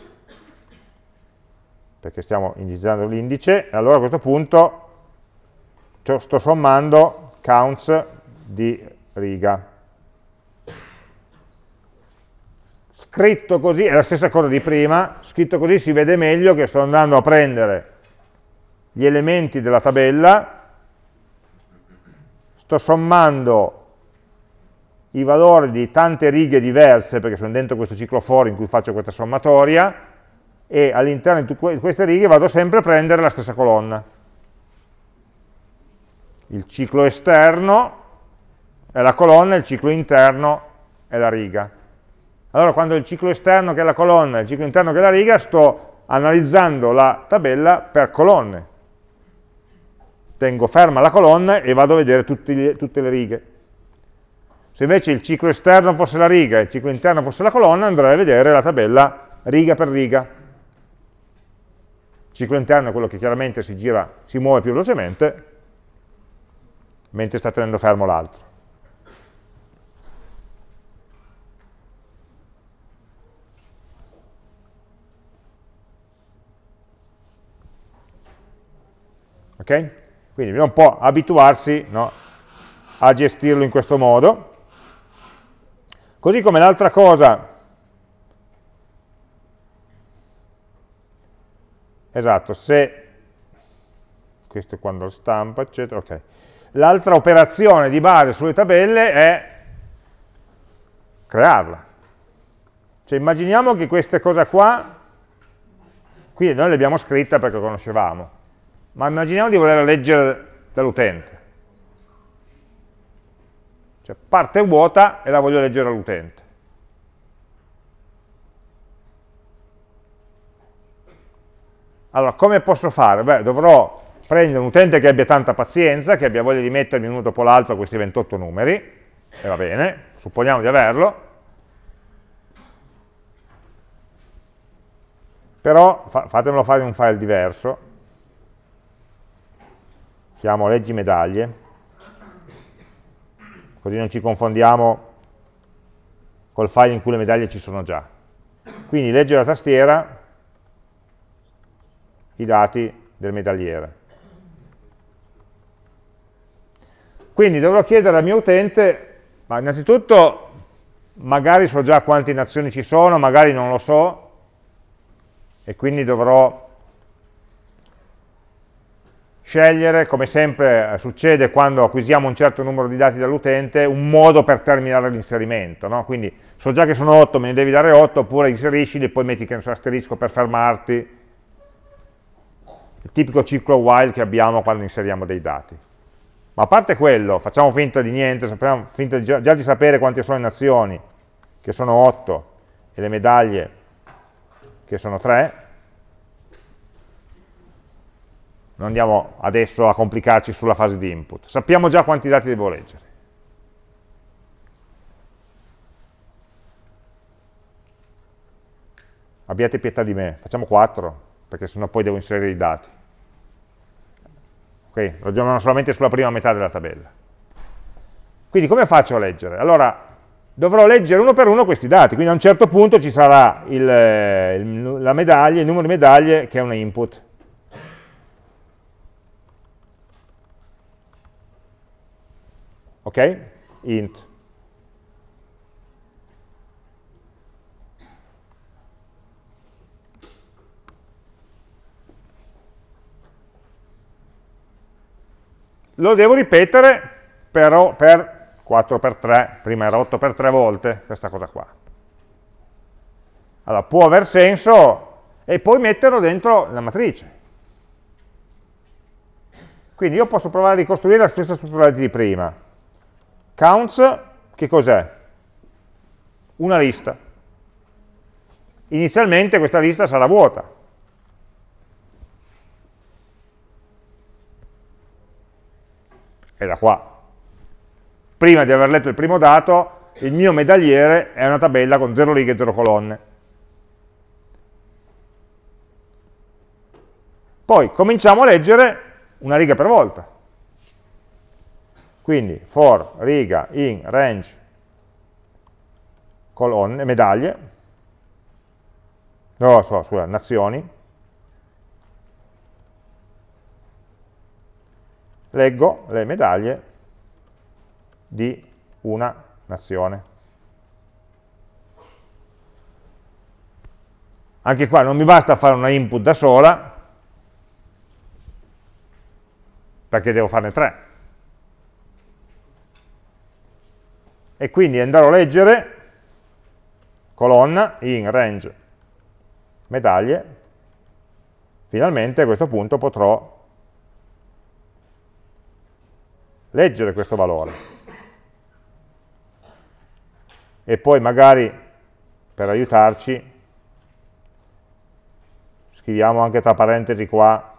perché stiamo indicizzando l'indice, allora a questo punto sto sommando counts di riga. Scritto così, è la stessa cosa di prima, scritto così si vede meglio che sto andando a prendere gli elementi della tabella, sto sommando i valori di tante righe diverse, perché sono dentro questo ciclo for in cui faccio questa sommatoria, e all'interno di queste righe vado sempre a prendere la stessa colonna. Il ciclo esterno è la colonna, il ciclo interno è la riga. Allora quando il ciclo esterno che è la colonna e il ciclo interno che è la riga sto analizzando la tabella per colonne. Tengo ferma la colonna e vado a vedere gli, tutte le righe. Se invece il ciclo esterno fosse la riga e il ciclo interno fosse la colonna andrei a vedere la tabella riga per riga ciclo interno è quello che chiaramente si, gira, si muove più velocemente, mentre sta tenendo fermo l'altro. Ok? Quindi bisogna un po' abituarsi no, a gestirlo in questo modo. Così come l'altra cosa Esatto, se, questo è quando lo stampa, eccetera, ok. L'altra operazione di base sulle tabelle è crearla. Cioè immaginiamo che questa cosa qua, qui noi l'abbiamo scritta perché conoscevamo, ma immaginiamo di volerla leggere dall'utente. Cioè parte vuota e la voglio leggere all'utente. Allora, come posso fare? Beh, dovrò prendere un utente che abbia tanta pazienza, che abbia voglia di mettermi uno dopo l'altro questi 28 numeri, e va bene, supponiamo di averlo, però fa, fatemelo fare in un file diverso, chiamo leggi medaglie, così non ci confondiamo col file in cui le medaglie ci sono già. Quindi legge la tastiera, i dati del medagliere. Quindi dovrò chiedere al mio utente, ma innanzitutto magari so già quante nazioni ci sono, magari non lo so, e quindi dovrò scegliere, come sempre succede quando acquisiamo un certo numero di dati dall'utente, un modo per terminare l'inserimento. No? Quindi so già che sono 8, me ne devi dare 8, oppure inseriscili e poi metti che ne so, asterisco per fermarti, il tipico ciclo while che abbiamo quando inseriamo dei dati. Ma a parte quello, facciamo finta di niente, sappiamo, finta di, già di sapere quante sono le nazioni, che sono 8, e le medaglie, che sono 3, non andiamo adesso a complicarci sulla fase di input, sappiamo già quanti dati devo leggere. Abbiate pietà di me, facciamo 4, perché sennò poi devo inserire i dati. Ok? Ragionano solamente sulla prima metà della tabella. Quindi come faccio a leggere? Allora, dovrò leggere uno per uno questi dati, quindi a un certo punto ci sarà il, eh, il, medaglia, il numero di medaglie che è un input. Ok? Int. Lo devo ripetere però per 4x3, prima era 8x3 volte, questa cosa qua. Allora, può aver senso e poi metterlo dentro la matrice. Quindi io posso provare a ricostruire la stessa struttura di prima. Counts, che cos'è? Una lista. Inizialmente questa lista sarà vuota, è da qua. Prima di aver letto il primo dato, il mio medagliere è una tabella con 0 righe e 0 colonne. Poi cominciamo a leggere una riga per volta. Quindi for riga in range colonne, medaglie, no, so, scusa, nazioni, leggo le medaglie di una nazione. Anche qua non mi basta fare una input da sola, perché devo farne tre. E quindi andrò a leggere colonna in range medaglie, finalmente a questo punto potrò leggere questo valore e poi magari per aiutarci scriviamo anche tra parentesi qua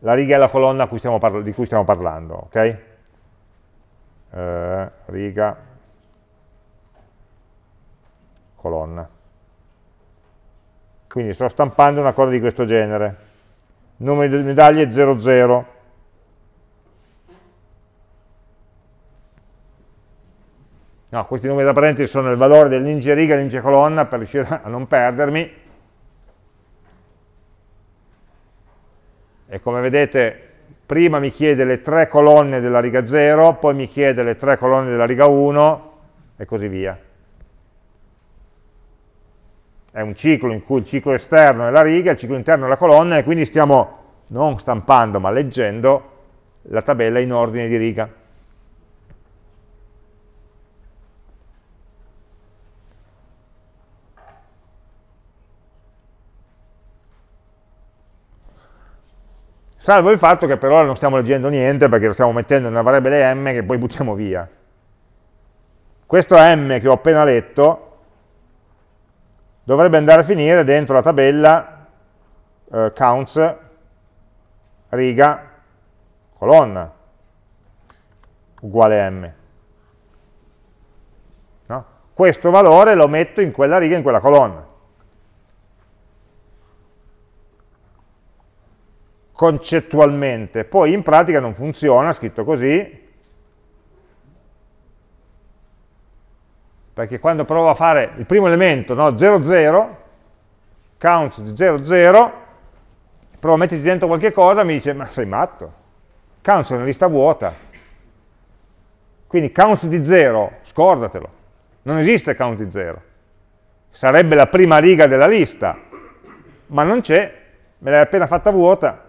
la riga e la colonna cui di cui stiamo parlando, ok? Eh, riga, colonna. Quindi sto stampando una cosa di questo genere. nome di medaglie 00, no, questi numeri da parentesi sono il valore dell'inge riga e dell'inge colonna per riuscire a non perdermi, e come vedete prima mi chiede le tre colonne della riga 0, poi mi chiede le tre colonne della riga 1 e così via. È un ciclo in cui il ciclo esterno è la riga, il ciclo interno è la colonna e quindi stiamo non stampando ma leggendo la tabella in ordine di riga. Salvo il fatto che per ora non stiamo leggendo niente perché lo stiamo mettendo nella variabile m che poi buttiamo via. Questo m che ho appena letto dovrebbe andare a finire dentro la tabella eh, counts riga colonna uguale m. No? Questo valore lo metto in quella riga e in quella colonna. concettualmente, poi in pratica non funziona, scritto così, perché quando provo a fare il primo elemento, 00, count di 00, provo a metterci dentro qualche cosa, mi dice, ma sei matto, count è una lista vuota, quindi count di 0, scordatelo, non esiste count di 0, sarebbe la prima riga della lista, ma non c'è, me l'hai appena fatta vuota,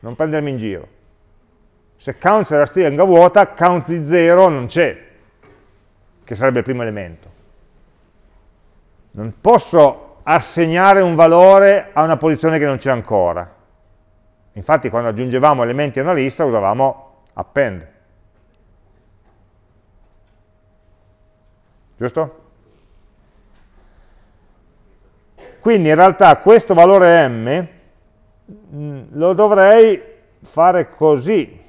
non prendermi in giro. Se count è la stringa vuota, count di 0 non c'è, che sarebbe il primo elemento. Non posso assegnare un valore a una posizione che non c'è ancora. Infatti quando aggiungevamo elementi a una lista usavamo append. Giusto? Quindi in realtà questo valore m lo dovrei fare così.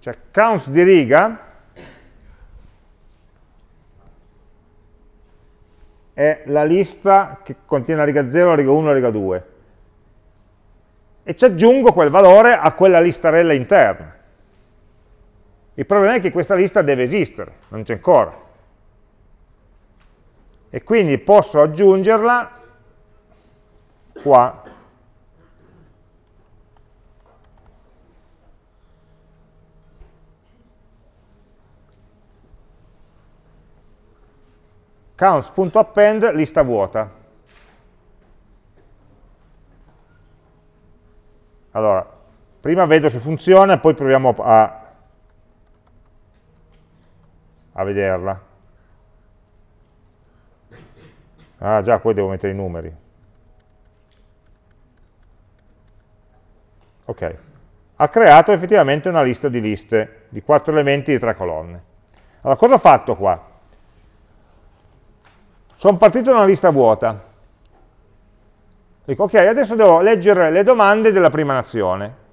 Cioè counts di riga è la lista che contiene la riga 0, la riga 1 la riga 2 e ci aggiungo quel valore a quella listarella interna il problema è che questa lista deve esistere, non c'è ancora. E quindi posso aggiungerla qua. counts.append lista vuota. Allora, prima vedo se funziona, e poi proviamo a a vederla. Ah già, poi devo mettere i numeri. Ok. Ha creato effettivamente una lista di liste, di quattro elementi di tre colonne. Allora, cosa ho fatto qua? Sono partito da una lista vuota. Dico, ok, adesso devo leggere le domande della prima nazione.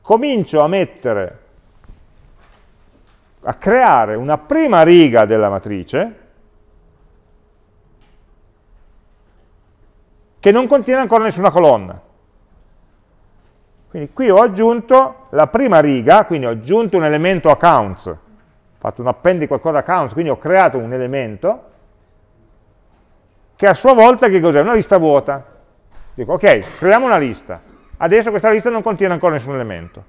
Comincio a mettere a creare una prima riga della matrice che non contiene ancora nessuna colonna. Quindi qui ho aggiunto la prima riga, quindi ho aggiunto un elemento accounts, ho fatto un appendi qualcosa accounts, quindi ho creato un elemento che a sua volta che cos'è? Una lista vuota. Dico, ok, creiamo una lista. Adesso questa lista non contiene ancora nessun elemento.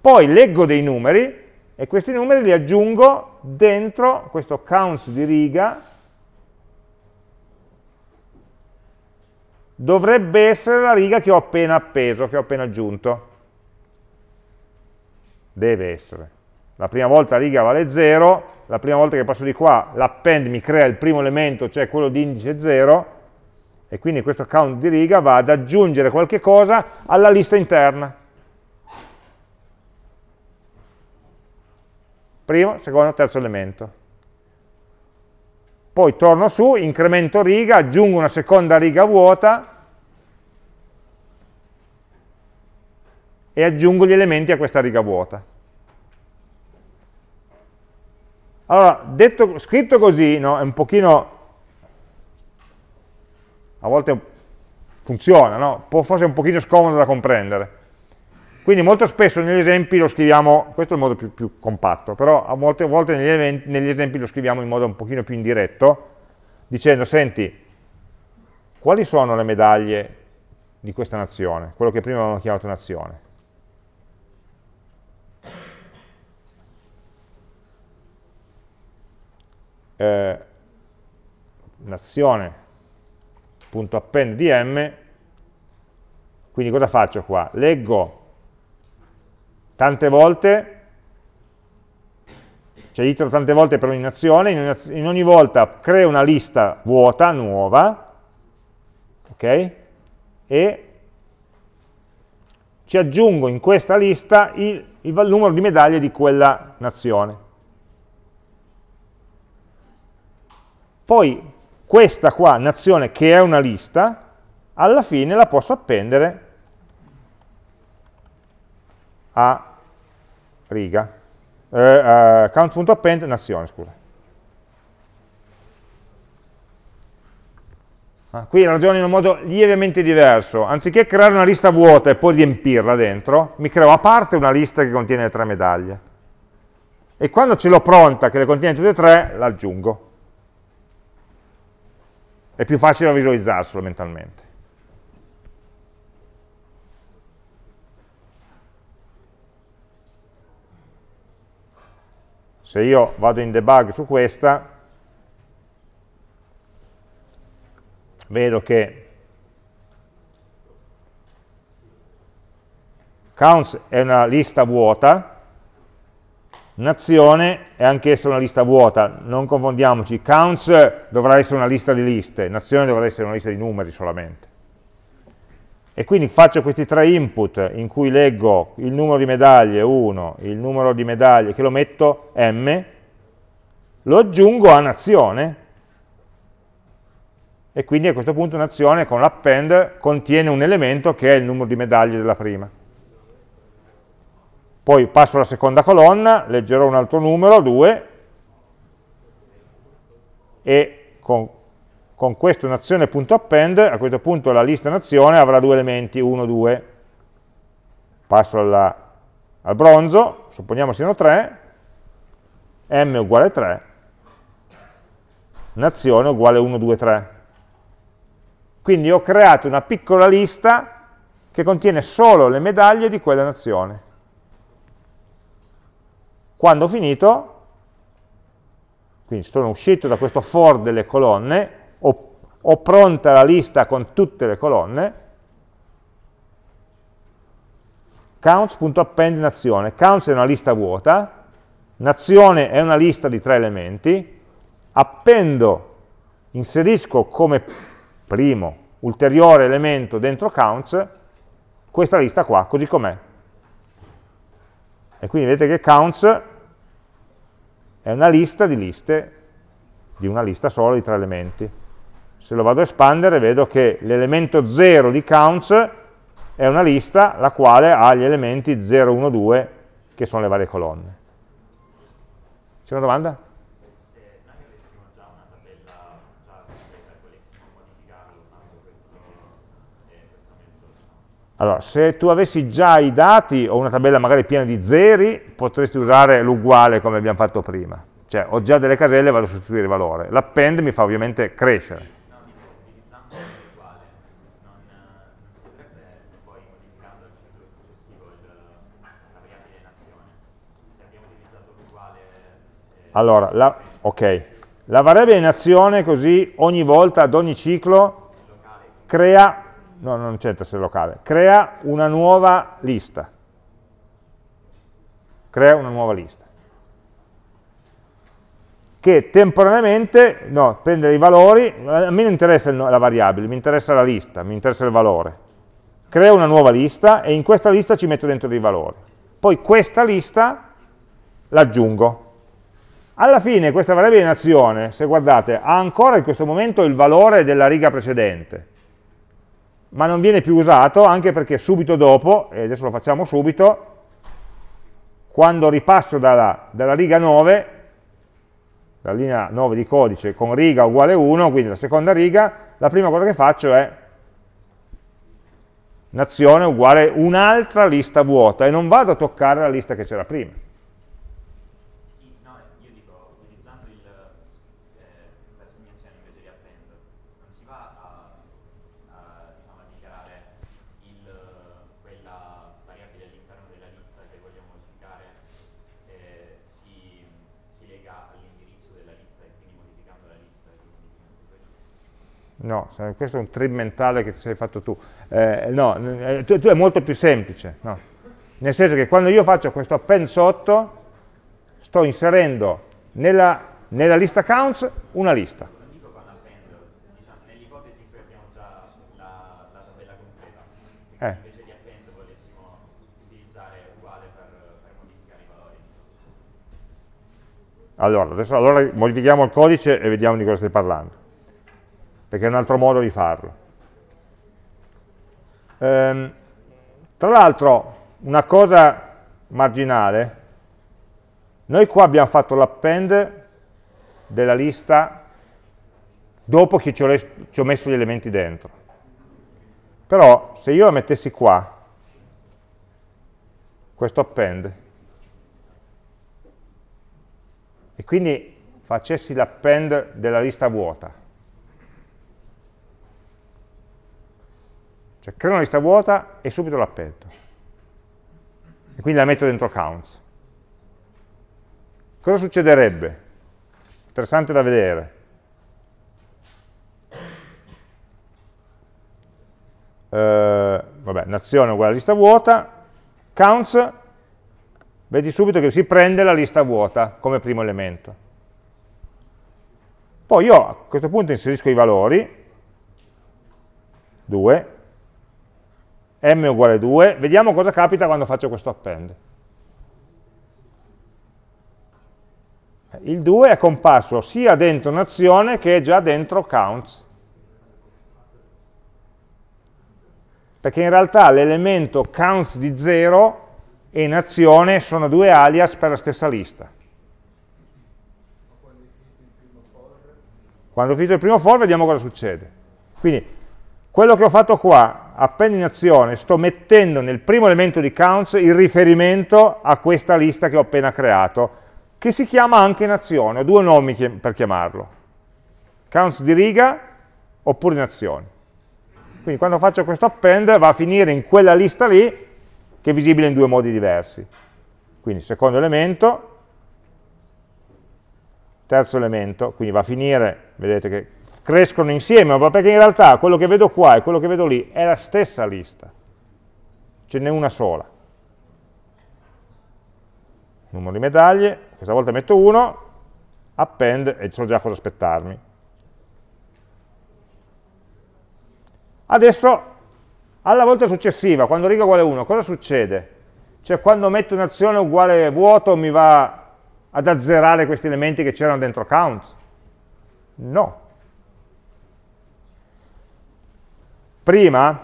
Poi leggo dei numeri e questi numeri li aggiungo dentro questo counts di riga dovrebbe essere la riga che ho appena appeso, che ho appena aggiunto deve essere la prima volta la riga vale 0 la prima volta che passo di qua l'append mi crea il primo elemento cioè quello di indice 0 e quindi questo count di riga va ad aggiungere qualche cosa alla lista interna primo, secondo, terzo elemento. Poi torno su, incremento riga, aggiungo una seconda riga vuota e aggiungo gli elementi a questa riga vuota. Allora, detto, scritto così, no, è un pochino, a volte funziona, no? forse è un pochino scomodo da comprendere quindi molto spesso negli esempi lo scriviamo, questo è il modo più, più compatto, però a molte volte negli, eventi, negli, esempi lo scriviamo in modo un pochino più indiretto, dicendo, senti, quali sono le medaglie di questa nazione, quello che prima avevamo chiamato nazione? Eh, nazione.append di m, quindi cosa faccio qua? Leggo tante volte, cioè itero tante volte per ogni azione, in ogni, in ogni volta creo una lista vuota, nuova, ok? E ci aggiungo in questa lista il, il numero di medaglie di quella nazione. Poi questa qua, nazione che è una lista, alla fine la posso appendere a riga, eh, uh, eh, count.append nazione, scusa. Ah, qui ragiono in un modo lievemente diverso, anziché creare una lista vuota e poi riempirla dentro, mi creo a parte una lista che contiene le tre medaglie. E quando ce l'ho pronta, che le contiene tutte e tre, l'aggiungo. È più facile visualizzarselo mentalmente. se io vado in debug su questa, vedo che counts è una lista vuota, nazione è anch'essa una lista vuota, non confondiamoci, counts dovrà essere una lista di liste, nazione dovrà essere una lista di numeri solamente e quindi faccio questi tre input in cui leggo il numero di medaglie 1, il numero di medaglie che lo metto m, lo aggiungo a un'azione e quindi a questo punto un'azione con l'append contiene un elemento che è il numero di medaglie della prima. Poi passo alla seconda colonna, leggerò un altro numero, 2, e con con questo nazione.append, a questo punto la lista nazione avrà due elementi, 1, 2. Passo alla, al bronzo, supponiamo siano 3, m uguale 3, nazione uguale 1, 2, 3. Quindi ho creato una piccola lista che contiene solo le medaglie di quella nazione. Quando ho finito, quindi sono uscito da questo for delle colonne, ho, ho pronta la lista con tutte le colonne, counts.append nazione. Counts è una lista vuota, nazione è una lista di tre elementi, appendo, inserisco come primo ulteriore elemento dentro counts questa lista qua, così com'è. E quindi vedete che counts è una lista di liste, di una lista sola di tre elementi se lo vado a espandere vedo che l'elemento 0 di counts è una lista la quale ha gli elementi 0, 1, 2 che sono le varie colonne. C'è una domanda? Se noi avessimo già una tabella volessimo modificarla usando questo, Allora, se tu avessi già i dati o una tabella magari piena di zeri, potresti usare l'uguale come abbiamo fatto prima. Cioè, ho già delle caselle e vado a sostituire il valore. L'append mi fa ovviamente crescere Allora, la, ok, la variabile in azione così ogni volta, ad ogni ciclo, crea, no non c'entra se è locale, crea una nuova lista. Crea una nuova lista. Che temporaneamente, no, prende i valori, a me non interessa la variabile, mi interessa la lista, mi interessa il valore. Crea una nuova lista e in questa lista ci metto dentro dei valori. Poi questa lista l'aggiungo, alla fine questa variabile in azione, se guardate, ha ancora in questo momento il valore della riga precedente, ma non viene più usato anche perché subito dopo, e adesso lo facciamo subito, quando ripasso dalla, dalla riga 9, la linea 9 di codice con riga uguale 1, quindi la seconda riga, la prima cosa che faccio è nazione uguale un'altra lista vuota e non vado a toccare la lista che c'era prima. No, eh, questo è un trip mentale che ti sei fatto tu. Eh, no, eh, tu, tu è molto più semplice. No? Nel senso che quando io faccio questo append sotto, sto inserendo nella, nella lista counts una lista. Nell'ipotesi in cui abbiamo già la, tabella completa, eh. invece di append volessimo utilizzare uguale per, modificare i valori. Allora, adesso allora modifichiamo il codice e vediamo di cosa stai parlando perché è un altro modo di farlo. Ehm, tra l'altro, una cosa marginale, noi qua abbiamo fatto l'append della lista dopo che ci ho, ci ho messo gli elementi dentro. Però se io la mettessi qua, questo append, e quindi facessi l'append della lista vuota, Cioè creo una lista vuota e subito l'appetto E quindi la metto dentro counts. Cosa succederebbe? Interessante da vedere. Eh, vabbè, nazione uguale a lista vuota, counts, vedi subito che si prende la lista vuota come primo elemento. Poi io a questo punto inserisco i valori, 2, m uguale 2, vediamo cosa capita quando faccio questo append. Il 2 è comparso sia dentro un'azione che già dentro counts. Perché in realtà l'elemento counts di 0 e in azione sono due alias per la stessa lista. Quando ho finito il primo for vediamo cosa succede. Quindi quello che ho fatto qua, append in azione, sto mettendo nel primo elemento di counts il riferimento a questa lista che ho appena creato, che si chiama anche in azione, ho due nomi per chiamarlo, counts di riga oppure in azione. Quindi quando faccio questo append va a finire in quella lista lì che è visibile in due modi diversi. Quindi secondo elemento, terzo elemento, quindi va a finire, vedete che crescono insieme, ma perché in realtà quello che vedo qua e quello che vedo lì è la stessa lista, ce n'è una sola. Numero di medaglie, questa volta metto 1, append e so già cosa aspettarmi. Adesso, alla volta successiva, quando riga uguale 1, cosa succede? Cioè quando metto un'azione uguale vuoto mi va ad azzerare questi elementi che c'erano dentro count? No, Prima,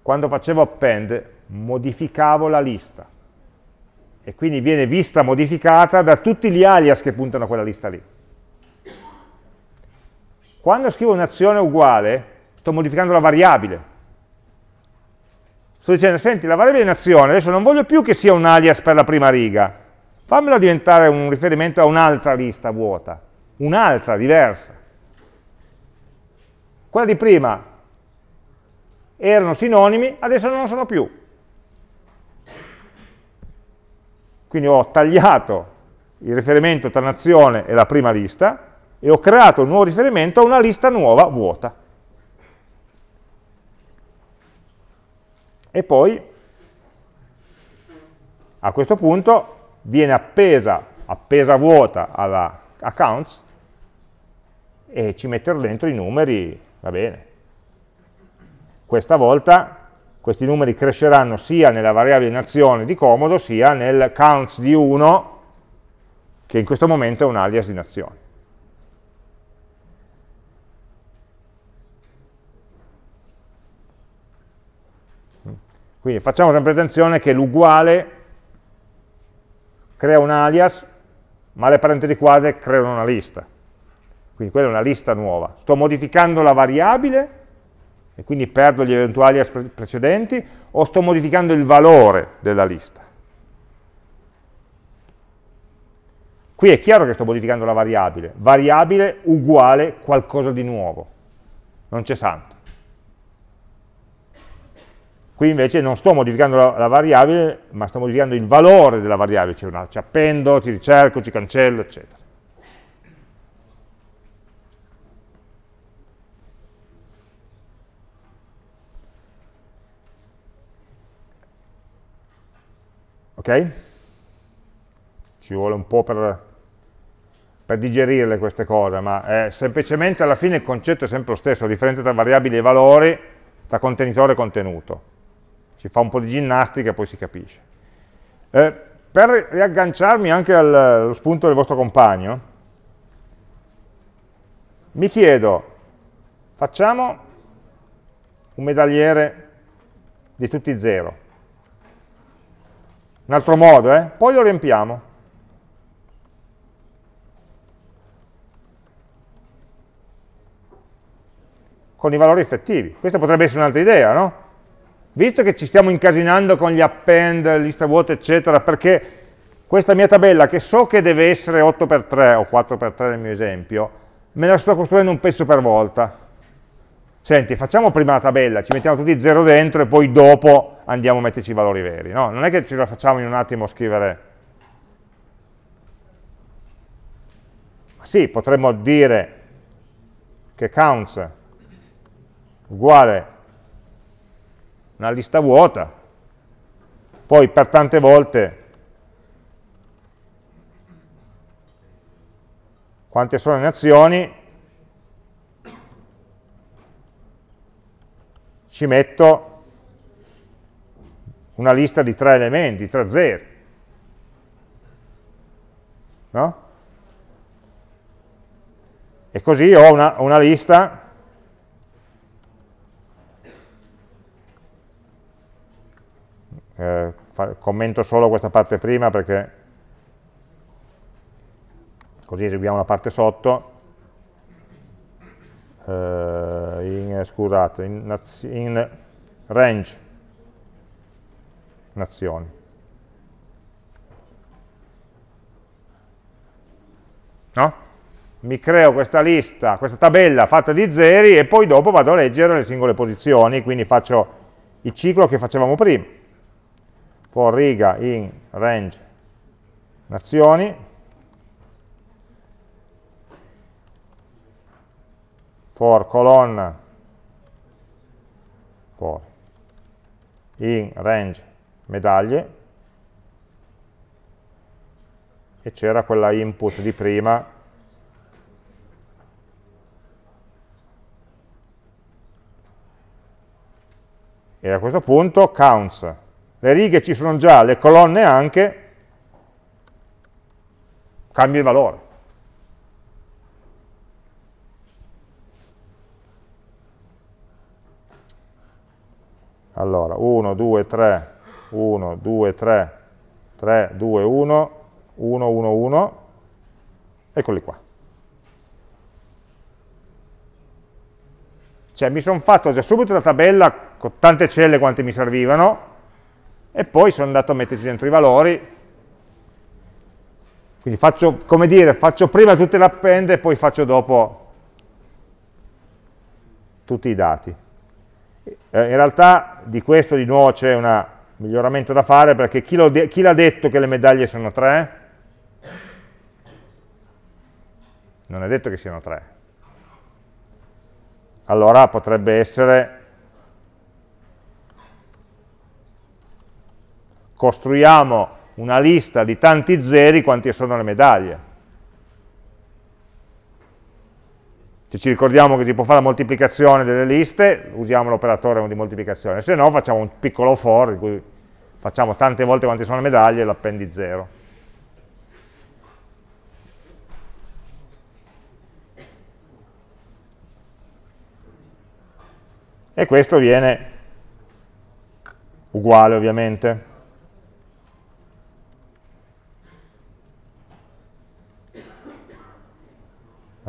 quando facevo append, modificavo la lista e quindi viene vista modificata da tutti gli alias che puntano a quella lista lì. Quando scrivo un'azione uguale, sto modificando la variabile. Sto dicendo, senti, la variabile in azione, adesso non voglio più che sia un alias per la prima riga, fammela diventare un riferimento a un'altra lista vuota, un'altra, diversa. Quella di prima erano sinonimi, adesso non lo sono più. Quindi ho tagliato il riferimento tra nazione e la prima lista e ho creato un nuovo riferimento a una lista nuova vuota. E poi a questo punto viene appesa, appesa vuota alla accounts e ci metterò dentro i numeri, va bene, questa volta questi numeri cresceranno sia nella variabile in azione di comodo, sia nel counts di 1, che in questo momento è un alias di nazione. Quindi facciamo sempre attenzione che l'uguale crea un alias, ma le parentesi quadre creano una lista. Quindi quella è una lista nuova. Sto modificando la variabile e quindi perdo gli eventuali precedenti, o sto modificando il valore della lista. Qui è chiaro che sto modificando la variabile, variabile uguale qualcosa di nuovo, non c'è santo. Qui invece non sto modificando la, la, variabile, ma sto modificando il valore della variabile, ci appendo, ci ricerco, ci cancello, eccetera. Ok? Ci vuole un po' per, per digerirle queste cose, ma eh, semplicemente alla fine il concetto è sempre lo stesso, la differenza tra variabili e valori, tra contenitore e contenuto. Si fa un po' di ginnastica e poi si capisce. Eh, per riagganciarmi anche al, allo spunto del vostro compagno, mi chiedo, facciamo un medagliere di tutti zero, un altro modo, eh? poi lo riempiamo. Con i valori effettivi. Questa potrebbe essere un'altra idea, no? Visto che ci stiamo incasinando con gli append, lista vuota, eccetera, perché questa mia tabella, che so che deve essere 8x3 o 4x3 nel mio esempio, me la sto costruendo un pezzo per volta. Senti, facciamo prima la tabella, ci mettiamo tutti 0 dentro e poi dopo andiamo a metterci i valori veri. No? Non è che ce la facciamo in un attimo scrivere... Ma sì, potremmo dire che counts uguale una lista vuota, poi per tante volte quante sono le azioni ci metto una lista di tre elementi, tre zeri. No? E così ho una, una lista eh, commento solo questa parte prima perché così eseguiamo la parte sotto eh, in, scusate, in, in range nazioni. No? Mi creo questa lista, questa tabella fatta di zeri e poi dopo vado a leggere le singole posizioni, quindi faccio il ciclo che facevamo prima. For riga in range nazioni, for colonna, for in range medaglie, e c'era quella input di prima e a questo punto counts le righe ci sono già, le colonne anche cambio il valore allora 1, 2, 3 1, 2, 3, 3, 2, 1, 1, 1, 1, eccoli qua. Cioè mi sono fatto già subito una tabella con tante celle quante mi servivano e poi sono andato a metterci dentro i valori. Quindi faccio, come dire, faccio prima tutte le append e poi faccio dopo tutti i dati. Eh, in realtà di questo di nuovo c'è una miglioramento da fare perché chi, chi l'ha detto che le medaglie sono tre? Non è detto che siano tre. Allora potrebbe essere costruiamo una lista di tanti zeri quanti sono le medaglie. Se ci ricordiamo che si può fare la moltiplicazione delle liste, usiamo l'operatore di moltiplicazione, se no facciamo un piccolo for in cui facciamo tante volte quante sono le medaglie e l'appendi 0. E questo viene uguale ovviamente.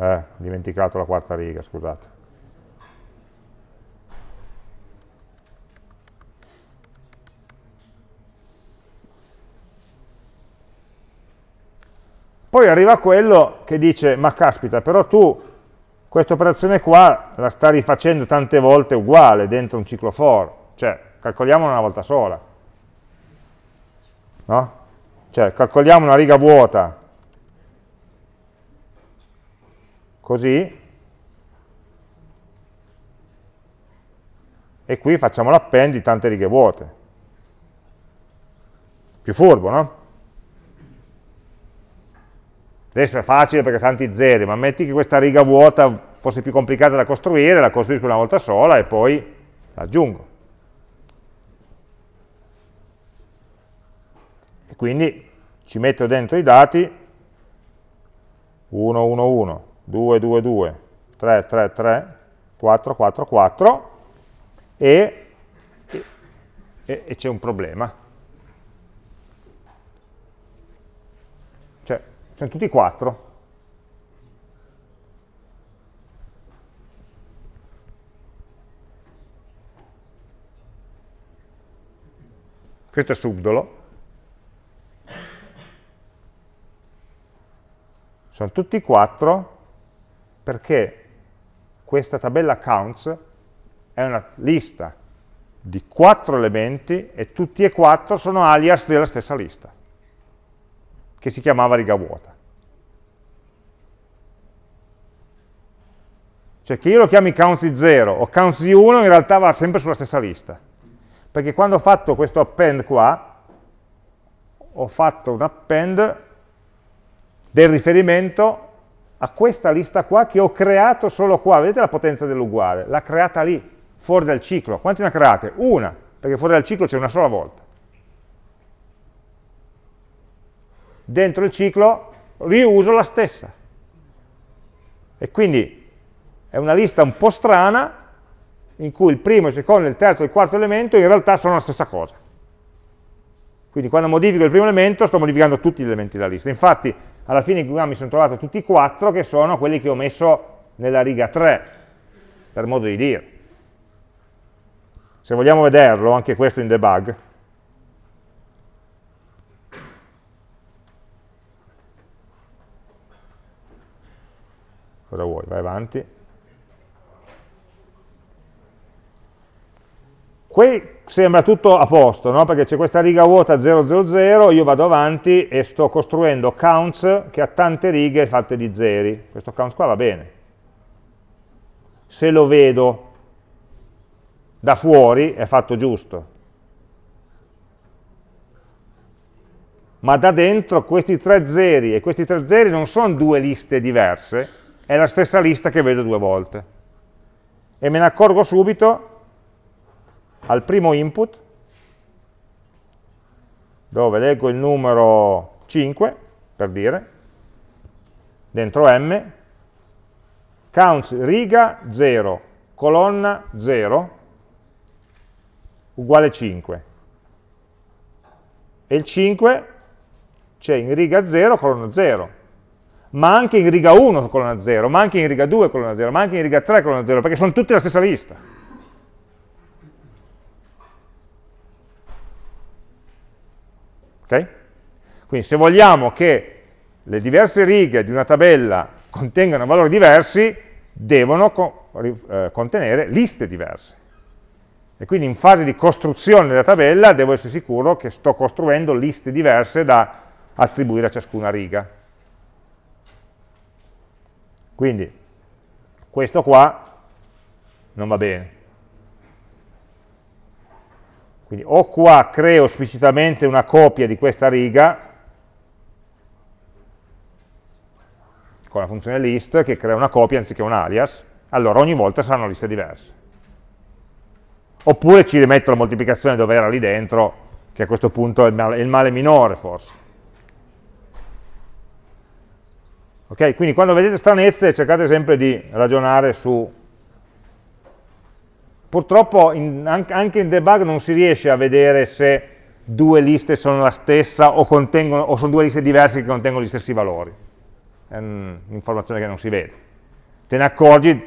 eh, ho dimenticato la quarta riga, scusate. Poi arriva quello che dice, ma caspita, però tu questa operazione qua la stai rifacendo tante volte uguale dentro un ciclo for, cioè calcoliamola una volta sola, no? Cioè calcoliamo una riga vuota così, e qui facciamo l'append di tante righe vuote. Più furbo, no? Adesso è facile perché tanti zeri, ma metti che questa riga vuota fosse più complicata da costruire, la costruisco una volta sola e poi la aggiungo. E quindi ci metto dentro i dati 1, 1, 1, 2, 2, 2, 3, 3, 3, 4, 4, 4 e, e, e c'è un problema. Cioè, sono tutti 4. Questo è subdolo. Sono tutti 4 perché questa tabella counts è una lista di quattro elementi e tutti e quattro sono alias della stessa lista, che si chiamava riga vuota. Cioè che io lo chiami counts di 0 o counts di 1 in realtà va sempre sulla stessa lista, perché quando ho fatto questo append qua, ho fatto un append del riferimento a questa lista qua che ho creato solo qua, vedete la potenza dell'uguale, l'ha creata lì, fuori dal ciclo, quanti ne ha create? Una, perché fuori dal ciclo c'è una sola volta. Dentro il ciclo riuso la stessa. E quindi è una lista un po' strana, in cui il primo, il secondo, il terzo e il quarto elemento in realtà sono la stessa cosa. Quindi quando modifico il primo elemento sto modificando tutti gli elementi della lista. Infatti alla fine qua mi sono trovato tutti i quattro che sono quelli che ho messo nella riga 3, per modo di dire. Se vogliamo vederlo, anche questo in debug, cosa vuoi, vai avanti, Qui sembra tutto a posto, no? perché c'è questa riga vuota 000, io vado avanti e sto costruendo counts che ha tante righe fatte di zeri. Questo counts qua va bene. Se lo vedo da fuori è fatto giusto. Ma da dentro questi tre zeri e questi tre zeri non sono due liste diverse, è la stessa lista che vedo due volte. E me ne accorgo subito al primo input, dove leggo il numero 5, per dire, dentro M, count riga 0, colonna 0, uguale 5. E il 5 c'è in riga 0, colonna 0, ma anche in riga 1, colonna 0, ma anche in riga 2, colonna 0, ma anche in riga 3, colonna 0, perché sono tutte la stessa lista. Okay? Quindi se vogliamo che le diverse righe di una tabella contengano valori diversi, devono co eh, contenere liste diverse. E quindi in fase di costruzione della tabella devo essere sicuro che sto costruendo liste diverse da attribuire a ciascuna riga. Quindi questo qua non va bene. Quindi o qua creo esplicitamente una copia di questa riga, con la funzione list che crea una copia anziché un alias, allora ogni volta saranno liste diverse. Oppure ci rimetto la moltiplicazione dove era lì dentro, che a questo punto è il male, è il male minore forse. Ok, quindi quando vedete stranezze cercate sempre di ragionare su Purtroppo in, anche in debug non si riesce a vedere se due liste sono la stessa o, o sono due liste diverse che contengono gli stessi valori. È un'informazione che non si vede. Te ne accorgi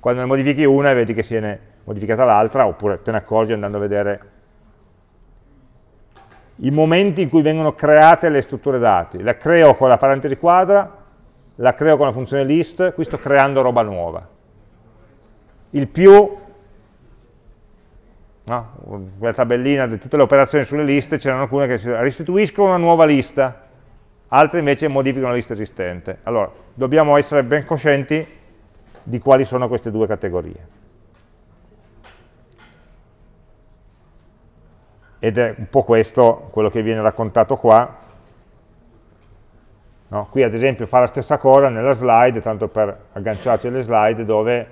quando ne modifichi una e vedi che si è modificata l'altra, oppure te ne accorgi andando a vedere i momenti in cui vengono create le strutture dati. La creo con la parentesi quadra, la creo con la funzione list, qui sto creando roba nuova. Il più no? quella tabellina di tutte le operazioni sulle liste, c'erano alcune che restituiscono una nuova lista, altre invece modificano la lista esistente. Allora, dobbiamo essere ben coscienti di quali sono queste due categorie. Ed è un po' questo quello che viene raccontato qua. No? Qui ad esempio fa la stessa cosa nella slide, tanto per agganciarci alle slide, dove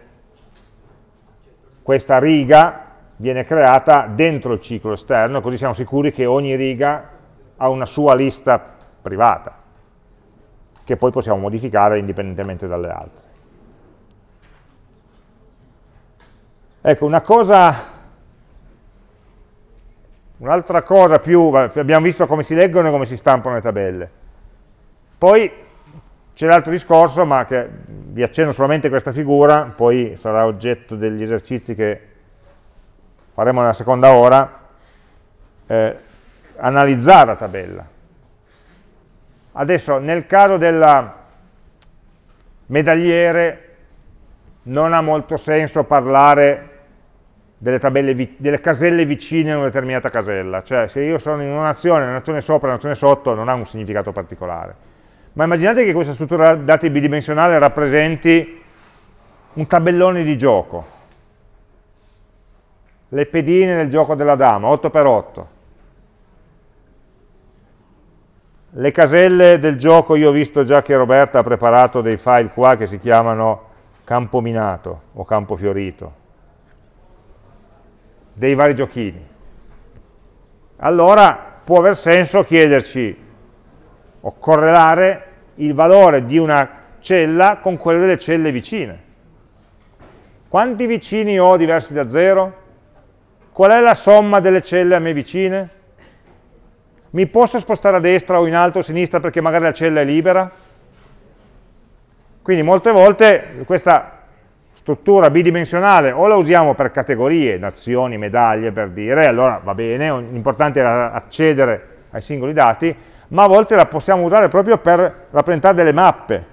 questa riga viene creata dentro il ciclo esterno, così siamo sicuri che ogni riga ha una sua lista privata, che poi possiamo modificare indipendentemente dalle altre. Ecco, una cosa Un'altra cosa più, abbiamo visto come si leggono e come si stampano le tabelle. Poi c'è l'altro discorso, ma che vi accenno solamente questa figura, poi sarà oggetto degli esercizi che faremo nella seconda ora, eh, analizzare la tabella. Adesso nel caso della medagliere non ha molto senso parlare delle, tabelle, delle caselle vicine a una determinata casella, cioè se io sono in un'azione, un'azione sopra e un'azione sotto non ha un significato particolare. Ma immaginate che questa struttura dati bidimensionale rappresenti un tabellone di gioco, le pedine nel gioco della dama, 8x8. Le caselle del gioco, io ho visto già che Roberta ha preparato dei file qua che si chiamano campo minato o campo fiorito, dei vari giochini. Allora può aver senso chiederci o correlare il valore di una cella con quello delle celle vicine. Quanti vicini ho diversi da zero? Qual è la somma delle celle a me vicine? Mi posso spostare a destra o in alto o a sinistra perché magari la cella è libera? Quindi molte volte questa struttura bidimensionale o la usiamo per categorie, nazioni, medaglie per dire, allora va bene, l'importante è accedere ai singoli dati, ma a volte la possiamo usare proprio per rappresentare delle mappe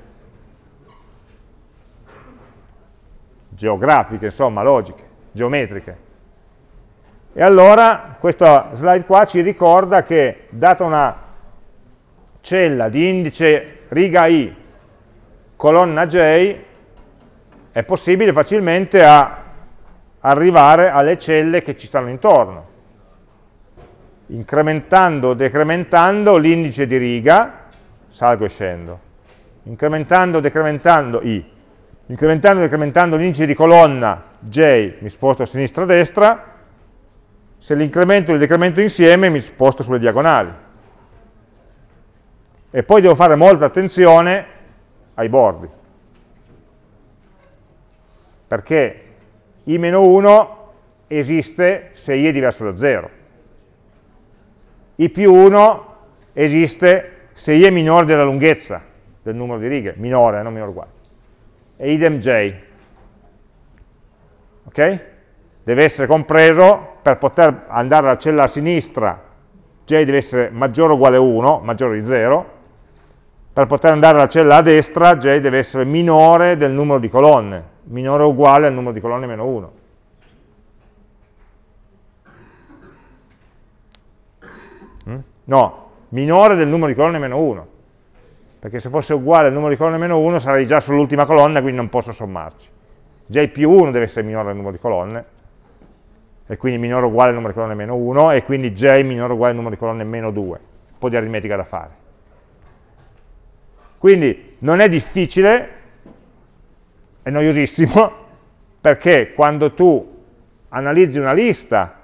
geografiche, insomma, logiche, geometriche. E allora questa slide qua ci ricorda che data una cella di indice riga i, colonna j, è possibile facilmente arrivare alle celle che ci stanno intorno, incrementando o decrementando l'indice di riga, salgo e scendo, incrementando o decrementando i, incrementando o decrementando l'indice di colonna j, mi sposto a sinistra a destra, se l'incremento e il decremento insieme mi sposto sulle diagonali. E poi devo fare molta attenzione ai bordi, perché i-1 esiste se i è diverso da 0, i più 1 esiste se i è minore della lunghezza del numero di righe, minore, eh, non minore uguale, e idem j. Ok? deve essere compreso per poter andare alla cella a sinistra j deve essere maggiore o uguale a 1, maggiore di 0, per poter andare alla cella a destra j deve essere minore del numero di colonne, minore o uguale al numero di colonne meno 1. Mm? No, minore del numero di colonne meno 1, perché se fosse uguale al numero di colonne meno 1 sarei già sull'ultima colonna, quindi non posso sommarci. j più 1 deve essere minore del numero di colonne, e quindi minore o uguale al numero di colonne meno 1 e quindi j minore o uguale al numero di colonne meno 2, un po' di aritmetica da fare. Quindi non è difficile, è noiosissimo, perché quando tu analizzi una lista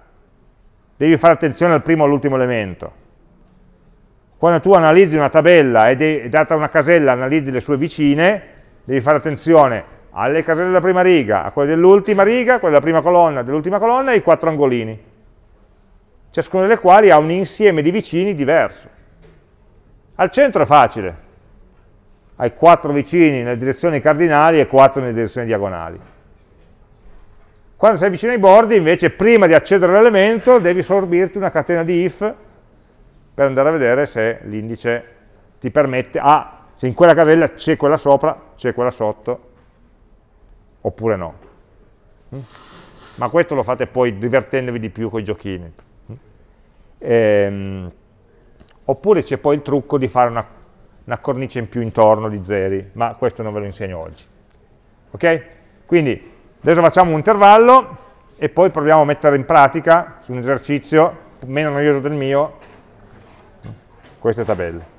devi fare attenzione al primo e all'ultimo elemento. Quando tu analizzi una tabella e data una casella analizzi le sue vicine, devi fare attenzione alle caselle della prima riga, a quelle dell'ultima riga, quelle della prima colonna, dell'ultima colonna e i quattro angolini, ciascuna delle quali ha un insieme di vicini diverso. Al centro è facile, hai quattro vicini nelle direzioni cardinali e quattro nelle direzioni diagonali. Quando sei vicino ai bordi, invece, prima di accedere all'elemento, devi sorbirti una catena di if per andare a vedere se l'indice ti permette, ah, se in quella casella c'è quella sopra, c'è quella sotto, oppure no. Mm? Ma questo lo fate poi divertendovi di più con i giochini. Mm? Ehm, oppure c'è poi il trucco di fare una, una, cornice in più intorno di zeri, ma questo non ve lo insegno oggi. Ok? Quindi adesso facciamo un intervallo e poi proviamo a mettere in pratica su un esercizio meno noioso del mio queste tabelle.